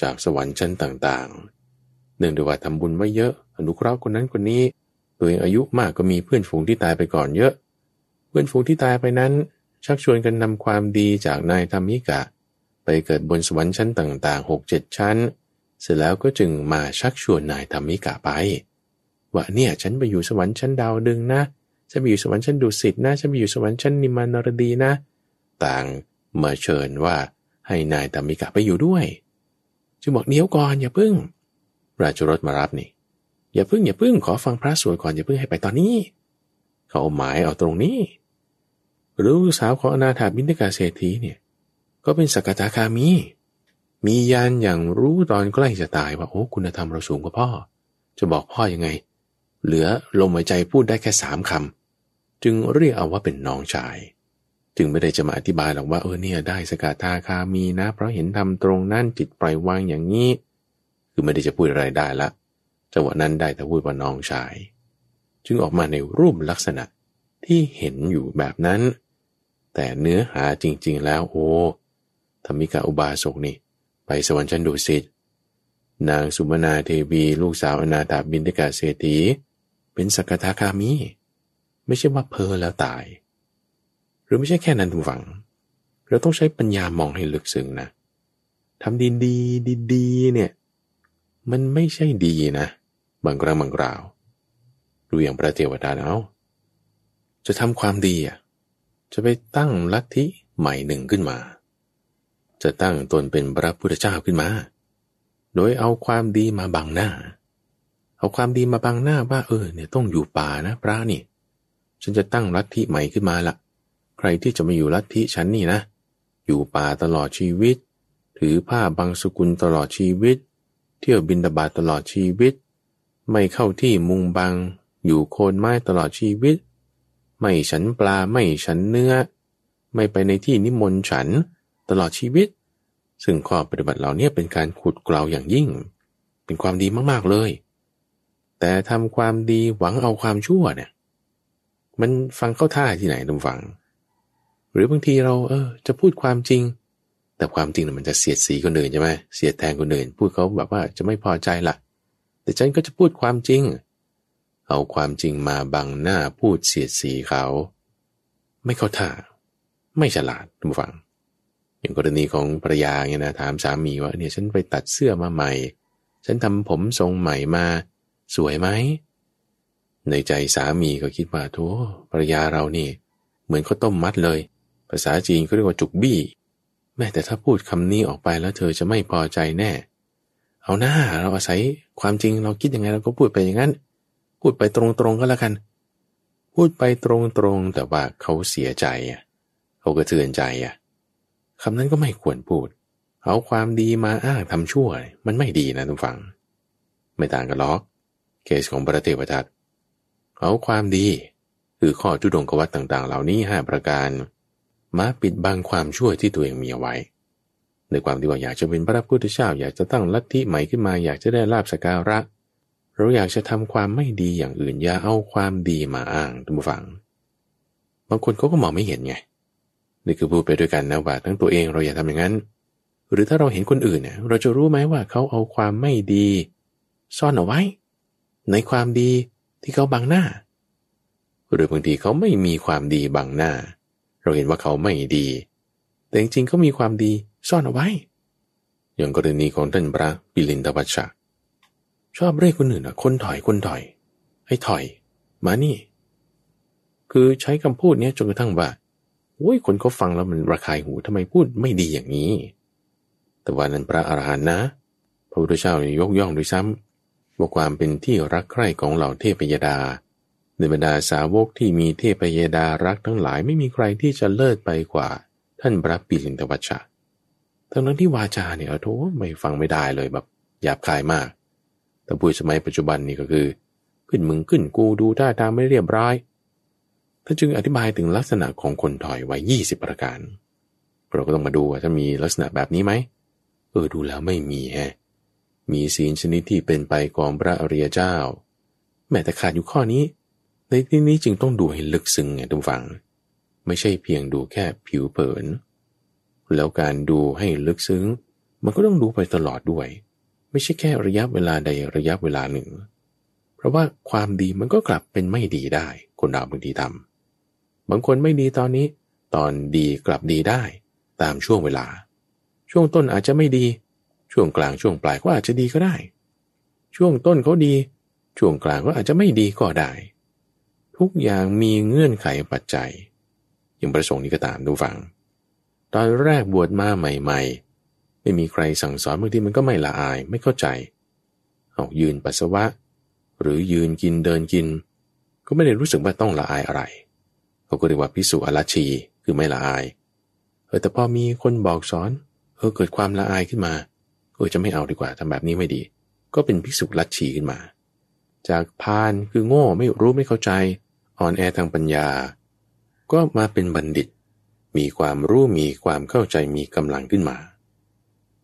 จากสวรรค์ชั้นต่าง ๆนื่องด้วยว่าทำบุญไม่เยอะอนุเคราะห์คนนั้นคนนี้ ตัวเองอายุมากก็มีเพื่อนฝูงที่ตายไปก่อนเยอะ เพื่อนฝูงที่ตายไปนั้น ชักชวนกันนำความดีจากนายธรรมิกะ ไปเกิดบนสวรรค์ชั้นต่างๆหกเจ็ดชั้น เสร็จแล้วก็จึงมาชักชวนนายธรรมิกะไป ว่าเนี่ยฉันไปอยู่สวรรค์ชั้นดาวดึงนะ ฉันไปอยู่สวรรค์ชั้นดุสิตนะ ฉันไปอยู่สวรรค์ชั้นนิมานรดีนะ ต่างมาเชิญว่าให้นายธรรมิกะไปอยู่ด้วย จึงบอกเดี๋ยวก่อนอย่าพึ่งราชรถมารับนี่ อย่าพึ่งอย่าพึ่งขอฟังพระสวดก่อนอย่าพึ่งให้ไปตอนนี้ เขาหมายเอาตรงนี้ลูกสาวของอนาถาบินกาเศรษฐีเนี่ย ก็เป็นสกทาคามี มียานอย่างรู้ตอนใกล้จะตายว่าโอ้คุณธรรมเราสูงกว่าพ่อจะบอกพ่อยังไง เหลือลมหายใจพูดได้แค่สามคำจึงเรียกเอาว่าเป็นน้องชาย จึงไม่ได้จะมาอธิบายหรอกว่าเออเนี่ยได้สกทาคามีนะ เพราะเห็นทำตรงนั่นจิตปล่อยวางอย่างนี้คือไม่ได้จะพูดอะไรได้ละจังหวะนั้นได้แต่พูดว่าน้องชาย จึงออกมาในรูปลักษณะที่เห็นอยู่แบบนั้น แต่เนื้อหาจริงๆแล้วโอ้ธรรมิกาอุบาสกนี่ ไปสวรรค์ชั้นดุสิตนางสุมนาเทวีลูกสาวอนาถาบินตกาเศรษฐีเป็นสกทาคามี ไม่ใช่ว่าเพอแล้วตาย หรือไม่ใช่แค่นั้นทุกฝังเราต้องใช้ปัญญามองให้ลึกซึ้งนะทำดีดีดีดีเนี่ยมันไม่ใช่ดีนะบางครั้งบางคราว ดูอย่างพระเทวดาเอาจะทำความดีอ่ะ จะไปตั้งลัทธิใหม่หนึ่งขึ้นมา จะตั้งตนเป็นพระพุทธเจ้าขึ้นมา โดยเอาความดีมาบังหน้า เอาความดีมาบังหน้าว่าเออ เนี่ยต้องอยู่ป่านะพระนี่ ฉันจะตั้งลัทธิใหม่ขึ้นมาละใครที่จะมาอยู่ลัทธิฉันนี่นะ อยู่ป่าตลอดชีวิตถือผ้าบังสกุลตลอดชีวิตเที่ยวบินตบาตลอดชีวิต ไม่เข้าที่มุงบัง อยู่โคนไม้ตลอดชีวิต ไม่ฉันปลาไม่ฉันเนื้อ ไม่ไปในที่นิมนต์ฉัน ตลอดชีวิต ซึ่งข้อปฏิบัติเหล่านี้เป็นการขุดเกลาอย่างยิ่ง เป็นความดีมากๆเลย แต่ทำความดีหวังเอาความชั่วเนี่ย มันฟังเข้าท่าที่ไหนลุงฟัง หรือบางทีเราเออจะพูดความจริงแต่ความจริงมันจะเสียดสีคนอื่นใช่ไหมเสียดแทงคนอื่น พูดเขาแบบว่าจะไม่พอใจละ่ะ แต่ฉันก็จะพูดความจริง เอาความจริงมาบังหน้าพูดเสียดสีเขา ไม่เข้าท่า ไม่ฉลาดท่านผู้ฟังอย่างกรณีของภรรยาเนี่ยนะถามสามีว่า เนี่ยฉันไปตัดเสื้อมาใหม่ ฉันทำผมทรงใหม่มา สวยไหมในใจสามีก็คิดว่าทัวภรรยาเรานี่ เหมือนข้าวต้มมัดเลย ภาษาจีนเขาเรียกว่าจุกบี้แม้แต่ถ้าพูดคำนี้ออกไปแล้วเธอจะไม่พอใจแน่ เอาหน้าเราอาศัยความจริงเราคิดยังไงเราก็พูดไปอย่างนั้น พูดไปตรงๆก็แล้วกัน พูดไปตรงๆ แต่ว่าเขาเสียใจอ่ะเขากระเทือนใจอ่ะคำนั้นก็ไม่ควรพูด เอาความดีมาอ้างทำชั่วมันไม่ดีนะทุกฝัง ไม่ต่างกันหรอก เคสของประเทะทัตเอาความดีคือข้อจุดงกวัตต่างๆ เหล่านี้ห้าประการมาปิดบังความชั่วที่ตัวเองมีเอาไว้ ในความที่ว่าอยากจะเป็นพระพุทธเจ้า อยากจะตั้งลัทธิใหม่ขึ้นมาอยากจะได้ลาบสการะเราอยากจะทำความไม่ดีอย่างอื่น อย่าเอาความดีมาอ้างทุกฝัง บางคนเขาก็มองไม่เห็นไงนี่คือพูดไปด้วยกันนะว่าทั้งตัวเองเราอย่าทำอย่างนั้น หรือถ้าเราเห็นคนอื่นเนี่ยเราจะรู้ไหมว่าเขาเอาความไม่ดี ซ่อนเอาไว้ ในความดีที่เขาบังหน้า หรือบางทีเขาไม่มีความดีบังหน้าเราเห็นว่าเขาไม่ดี แต่จริงๆเขามีความดีซ่อนเอาไว้ อย่างกรณีของท่านพระปิลินทวัชชะ ชอบเรียกคนอื่นอ่ะ คนถอยคนถอย ให้ถอย มานี่ คือใช้คำพูดเนี้ยจนกระทั่งว่าโอ้ยคนเขาฟังแล้วมันระคายหูทำไมพูดไม่ดีอย่างนี้ แต่ว่านั้นพระอาหารหันต์นะพระพุทธเจ้ายกย่องด้วยซ้ำว่าความเป็นที่รักใคร่ของเหล่าเทพยดาในบรรดาสาวกที่มีเทพยดารักทั้งหลายไม่มีใครที่จะเลิศไปกว่า ท่านพระปิสินทวัชชะทั้งนั้นที่วาจาเนี่ยโธไม่ฟังไม่ได้เลยแบบหยาบคายมาก แต่ปุยสมัยปัจจุบันนี่ก็คือ ขึ้นมึงขึ้นกูดูท่าทางไม่เรียบร้อย ท่านจึงอธิบายถึงลักษณะของคนถอยไว้ยี่สิบประการ เราก็ต้องมาดูว่าถ้ามีลักษณะแบบนี้ไหม เออดูแล้วไม่มีแฮมีศีลชนิดที่เป็นไปของพระอริยเจ้า แม้แต่ขาดอยู่ข้อนี้ในที่นี้จึงต้องดูให้ลึกซึ้งไงทุกฝัง ไม่ใช่เพียงดูแค่ผิวเผิน แล้วการดูให้ลึกซึ้งมันก็ต้องดูไปตลอดด้วย ไม่ใช่แค่ระยะเวลาใดระยะเวลาหนึ่ง เพราะว่าความดีมันก็กลับเป็นไม่ดีได้ คนเราบางทีทำบางคนไม่ดีตอนนี้ ตอนดีกลับดีได้ ตามช่วงเวลา ช่วงต้นอาจจะไม่ดี ช่วงกลางช่วงปลายก็อาจจะดีก็ได้ ช่วงต้นเขาดี ช่วงกลางก็อาจจะไม่ดีก็ได้ทุกอย่างมีเงื่อนไขปัจจัยอย่างประสงค์นี้ก็ตามดูฟัง ตอนแรกบวชมาใหม่ๆ ไม่มีใครสั่งสอนบางทีมันก็ไม่ละอายไม่เข้าใจเอายืนปัสสาวะ หรือยืนกินเดินกิน ก็ไม่ได้รู้สึกว่าต้องละอายอะไร เขาก็เรียกว่าพิสุอลัชีคือไม่ละอายเออแต่พอมีคนบอกสอนเออเกิดความละอายขึ้นมาเออจะไม่เอาดีกว่าทำแบบนี้ไม่ดี ก็เป็นพิสุลัชีขึ้นมาจากพานคือโง่ไม่รู้ไม่เข้าใจอ่อนแอทางปัญญา ก็มาเป็นบัณฑิต มีความรู้มีความเข้าใจมีกำลังขึ้นมา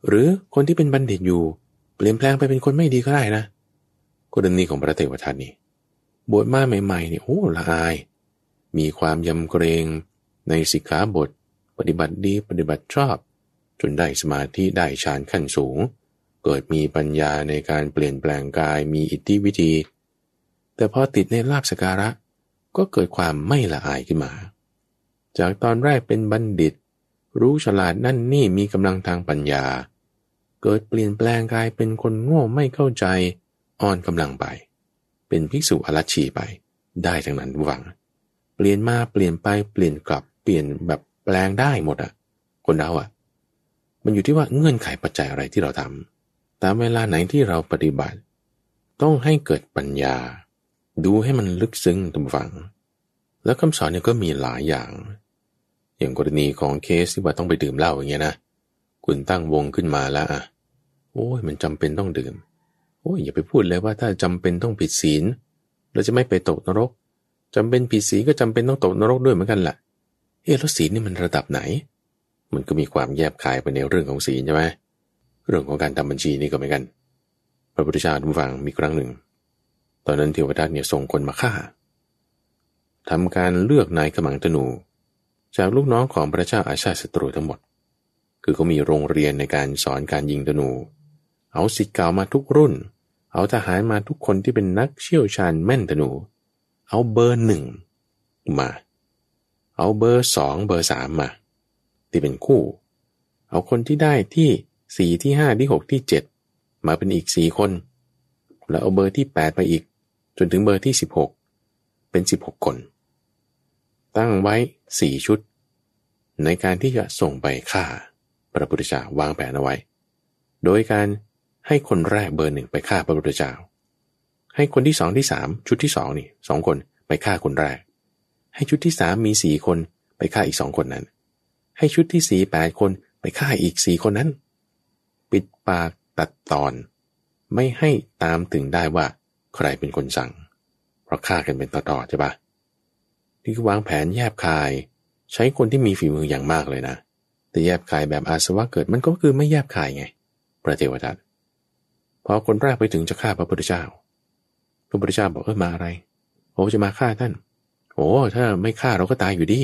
หรือคนที่เป็นบัณฑิตอยู่เปลี่ยนแปลงไปเป็นคนไม่ดีก็ได้นะกรณีของพระเทวทัตนี่บทมาใหม่ๆนี่โอ้ละอาย มีความยำเกรง ในสิกขาบท ปฏิบัติดีปฏิบัติชอบจนได้สมาธิได้ฌานขั้นสูงเกิดมีปัญญาในการเปลี่ยนแปลงกายมีอิทธิวิธี แต่พอติดในลาบสการะ ก็เกิดความไม่ละอายขึ้นมา จากตอนแรกเป็นบัณฑิต รู้ฉลาดนั่นนี่มีกำลังทางปัญญา เกิดเปลี่ยนแปลงกายเป็นคนโง่ไม่เข้าใจอ่อนกำลังไป เป็นภิกษุอรัชีไป ได้ทั้งนั้นหวังเปลี่ยนมาเปลี่ยนไปเปลี่ยนกลับเปลี่ยนแบบแปลงได้หมดอะคนเราอะมันอยู่ที่ว่าเงื่อนไขปัจจัยอะไรที่เราทำต่เวลาไหนที่เราปฏิบัติ ต้องให้เกิดปัญญา ดูให้มันลึกซึ้งตุฝัง แล้วคำสอนเนี่ยก็มีหลายอย่าง อย่างกรณีของเคสที่ว่าต้องไปดื่มเหล้าอย่างเงี้ยนะคุณตั้งวงขึ้นมาแล้วอ่ะ โอ้ยมันจำเป็นต้องดื่ม โอ้ยอย่าไปพูดเลยว่าถ้าจำเป็นต้องผิดศีลเราจะไม่ไปตกนรก จำเป็นผิดศีลก็จำเป็นต้องตกนรกด้วยเหมือนกันแหละเ้ยแล้วศีลนี่มันระดับไหน มันก็มีความแยบคายไปในเรื่องของศีลใช่ไหมเรื่องของการทำบัญชีนี่ก็เหมือนกัน พระพุทธเจ้าทุกฝังมีครั้งหนึ่ง ตอนนั้นเทวดาเนี่ยส่งคนมาฆ่า ทำการเลือกนายกำมังธนู จากลูกน้องของพระเจ้าอาชาติศัตรูทั้งหมด คือเขา มีโรงเรียนในการสอนการยิงธนู เอาสิทธิ์เก่ามาทุกรุ่น เอาทหารมาทุกคนที่เป็นนักเชี่ยวชาญแม่นธนู เอาเบอร์หนึ่งมา เอาเบอร์สองเบอร์สามมา ที่เป็นคู่ เอาคนที่ได้ที่สีที่ห้าที่หกที่เจ็ดมาเป็นอีกสี่คน แล้วเอาเบอร์ที่แปดไปอีกจนถึงเบอร์ที่สิบหกเป็นสิบหกคน ตั้งไว้สี่ชุด ในการที่จะส่งไปฆ่าพระพุทธเจ้าวางแผนเอาไว้ โดยการให้คนแรกเบอร์หนึ่งไปฆ่าพระพุทธเจ้าให้คนที่สองที่สามชุดที่สองนี่สองคนไปฆ่าคนแรก ให้ชุดที่สามมีสี่คนไปฆ่าอีกสองคนนั้น ให้ชุดที่สี่แปดคน ไปฆ่าอีกสี่คนนั้นปิดปากตัดตอน ไม่ให้ตามถึงได้ว่า ใครเป็นคนสั่ง เพราะฆ่ากันเป็นต่อๆใช่ปะนี่คือวางแผนแยบคาย ใช้คนที่มีฝีมืออย่างมากเลยนะ แต่แยบคายแบบอาสวะเกิดมันก็คือไม่แยบคายไงพระเทวทัตพอคนแรกไปถึงจะฆ่าพระพุทธเจ้า พระพุทธเจ้าบอกเออมาอะไรโอ้จะมาฆ่าท่านโอ้ถ้าไม่ฆ่าเราก็ตายอยู่ดี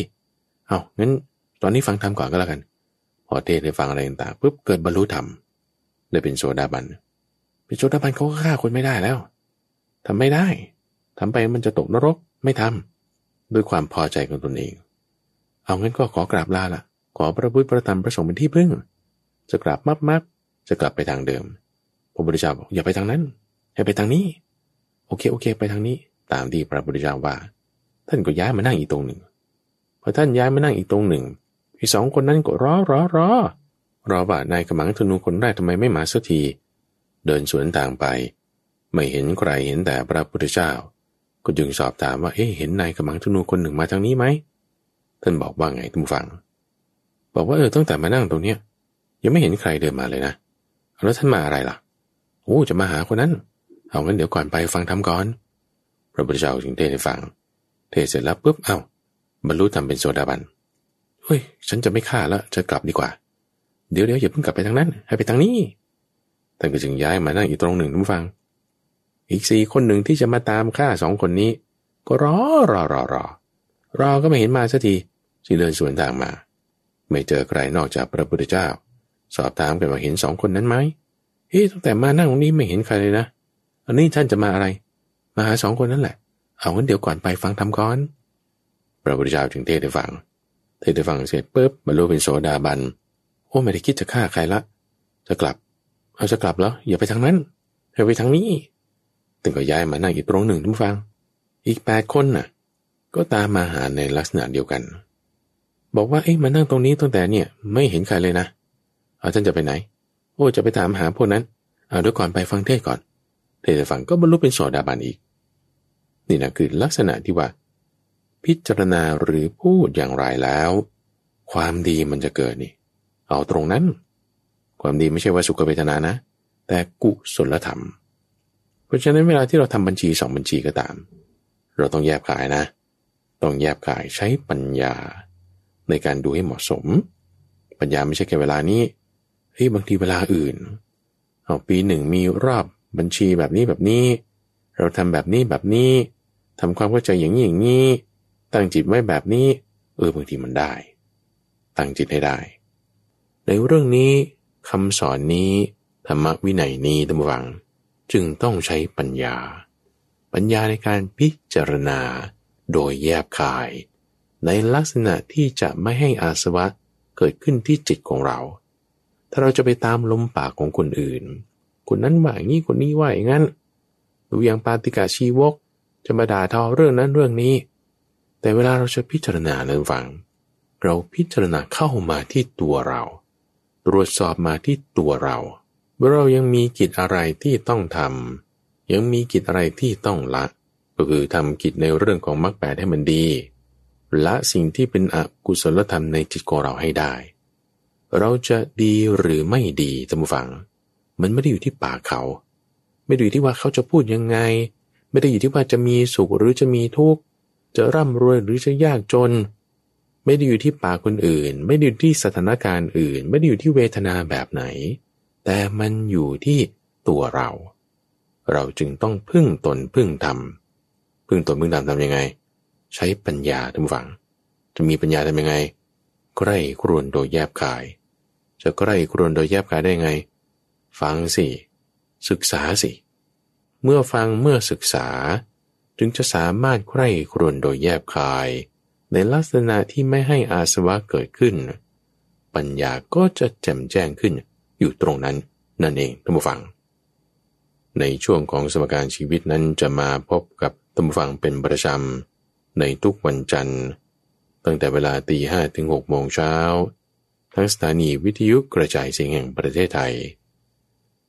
เอางั้น ตอนนี้ฟังธรรมก่อนก็แล้วกัน พอเทศได้ฟังอะไรต่างปุ๊บเกิดบรรลุธรรมได้เป็นโสดาบันเป็นโสดาบันเขาก็ฆ่าคนไม่ได้แล้วทำไม่ได้ทำไปมันจะตกนรกไม่ทำด้วยความพอใจของตนเอง เอางั้นก็ขอกราบลาละขอพระพุทธประธรรมประสงค์เป็นที่พึ่ง จะกราบมับมับจะกลับไปทางเดิมพระบุตรเจ้าบอกอย่าไปทางนั้น ให้ไปทางนี้ โอเคโอเค ไปทางนี้ ตามที่พระบุตรเจ้าว่า ท่านก็ย้ายมานั่งอีกตรงหนึ่งพอท่านย้ายมานั่งอีกตรงหนึ่งพี่สองคนนั้นก็รอรอรอรอบานายกำมังธนูคนแรกทำไมไม่มาสักที เดินสวนทางไป ไม่เห็นใครเห็นแต่พระพุทธเจ้าก็จึงสอบถามว่าเอ๊ะเห็นนายกำมังธนูคนหนึ่งมาทางนี้ไหมท่านบอกว่าไงทุกฝัง บอกว่าเออตั้งแต่มานั่งตรงเนี้ย ยังไม่เห็นใครเดินมาเลยนะแล้วท่านมาอะไรล่ะโอ้จะมาหาคนนั้น เอางั้นเดี๋ยวก่อนไปฟังทำก่อน พระพุทธเจ้าจึงเทศให้ฟัง เทศเสร็จแล้วปุ๊บเอา้าบรรลุธรรมเป็นโสดาบันเฮ้ยฉันจะไม่ฆ่าแล้วจะกลับดีกว่าเดี๋ยวเดี๋ยวอย่าเพิ่งกลับไปทางนั้น ให้ไปทางนี้ท่านก็จึงย้ายมานั่งอีกตรงหนึ่งทุกฟัง อีกสี่คนหนึ่งที่จะมาตามข้าสองคนนี้ ก็รอรอรอรอรอก็ไม่เห็นมาสักทีจึงเดินสวนทางมา ไม่เจอใคร นอกจากพระพุทธเจ้า สอบถามกันว่าเห็นสองคนนั้นไหมเฮ้ตั้งแต่มานั่งตรงนี้ไม่เห็นใครเลยนะอันนี้ท่านจะมาอะไร มาหาสองคนนั้นแหละ เอางั้นเดี๋ยวก่อนไปฟังทำก่อนพระพุทธเจ้าจึงเทศน์ให้ฟังเทศน์ให้ฟังเสร็จปุ๊บบรรลุเป็นโสดาบันโอ้ไม่ได้คิดจะฆ่าใครละจะกลับ เอาจะกลับแล้วอย่าไปทางนั้นอย่าไปทางนี้ ถึงก็ย้ายมานั่งอีกตรงหนึ่งทุกฟัง อีกแปดคนน่ะ ก็ตามมาหาในลักษณะเดียวกัน บอกว่าเอ๊ะมานั่งตรงนี้ตั้งแต่เนี่ยไม่เห็นใครเลยนะเอาท่านจะไปไหน โอ้จะไปถามหาพวกนั้น เอาด้วยก่อนไปฟังเทศก่อน เทศฟังก็บรรลุเป็นโสดาบันอีก นี่นะคือลักษณะที่ว่า พิจารณาหรือพูดอย่างไรแล้ว ความดีมันจะเกิดนี่เ่อตรงนั้น ความดีไม่ใช่ว่าสุขเวทนานะ แต่กุศลธรรม เพราะฉะนั้นเวลาที่เราทำบัญชีสองบัญชีก็ตาม เราต้องแยบขายนะ ต้องแยบขายใช้ปัญญาในการดูให้เหมาะสม ปัญญาไม่ใช่แค่เวลานี้เฮ้ยบางทีเวลาอื่นเอาปีหนึ่งมีรอบบัญชีแบบนี้แบบนี้ เราทำแบบนี้แบบนี้ทำความเข้าใจอย่างนี้อย่างนี้ตั้งจิตไว้แบบนี้เออบางทีมันได้ ตั้งจิตให้ได้ในเรื่องนี้คำสอนนี้ ธรรมวินัยนี้ตั้งวัง จึงต้องใช้ปัญญา ปัญญาในการพิจารณาโดยแยบคาย ในลักษณะที่จะไม่ให้อาสวะเกิดขึ้นที่จิตของเรา ถ้าเราจะไปตามลมปากของคนอื่นคนนั้นว่าอย่างนี้คนนี้ว่าอย่างนั้นหรือย่างปาติกาชีวกจะมาด่าทอเรื่องนั้นเรื่องนี้ แต่เวลาเราจะพิจารณาเรื่องฟัง เราพิจารณาเข้ามาที่ตัวเราตรวจสอบมาที่ตัวเราว่าเรายังมีกิจอะไรที่ต้องทำ ยังมีกิจอะไรที่ต้องละ ก็คือทำกิจในเรื่องของมรรคแปดให้มันดีละสิ่งที่เป็นอกุศลธรรมในจิตของเราให้ได้ เราจะดีหรือไม่ดีจำฝัง มันไม่ได้อยู่ที่ปากเขา ไม่ได้อยู่ที่ว่าเขาจะพูดยังไง ไม่ได้อยู่ที่ว่าจะมีสุขหรือจะมีทุกข์ จะร่ำรวยหรือจะยากจนไม่ได้อยู่ที่ปากคนอื่น ไม่ได้อยู่ที่สถานการณ์อื่น ไม่ได้อยู่ที่เวทนาแบบไหน แต่มันอยู่ที่ตัวเรา เราจึงต้องพึ่งตนพึ่งธรรมพึ่งตนพึ่งธรรมทำยังไง ใช้ปัญญาทำฝัง จะมีปัญญาทำยังไงใกล้ครวนโดยแยบกาย จะใกล้ครวนโดยแยบกายได้ไง ฟังสิ ศึกษาสิ เมื่อฟังเมื่อศึกษา จึงจะสามารถใกล้ครวนโดยแยบกายในลักษณะที่ไม่ให้อาสวะเกิดขึ้น ปัญญาก็จะแจ่มแจ้งขึ้นอยู่ตรงนั้นนั่นเองท่านผู้ฟัง ในช่วงของสมการชีวิตนั้นจะมาพบกับท่านผู้ฟังเป็นประจำในทุกวันจันทร์ ตั้งแต่เวลาตีห้ถึงหกโมงเช้า ทั้งสถานีวิทยุกระจายเสียงแห่งประเทศไทย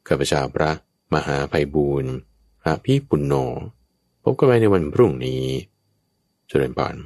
ข้าพเจ้าพระ มหาภัยบูรณ์พระพี่ปุณโญพบกันใหม่ในวันพรุ่งนี้เจริญปาน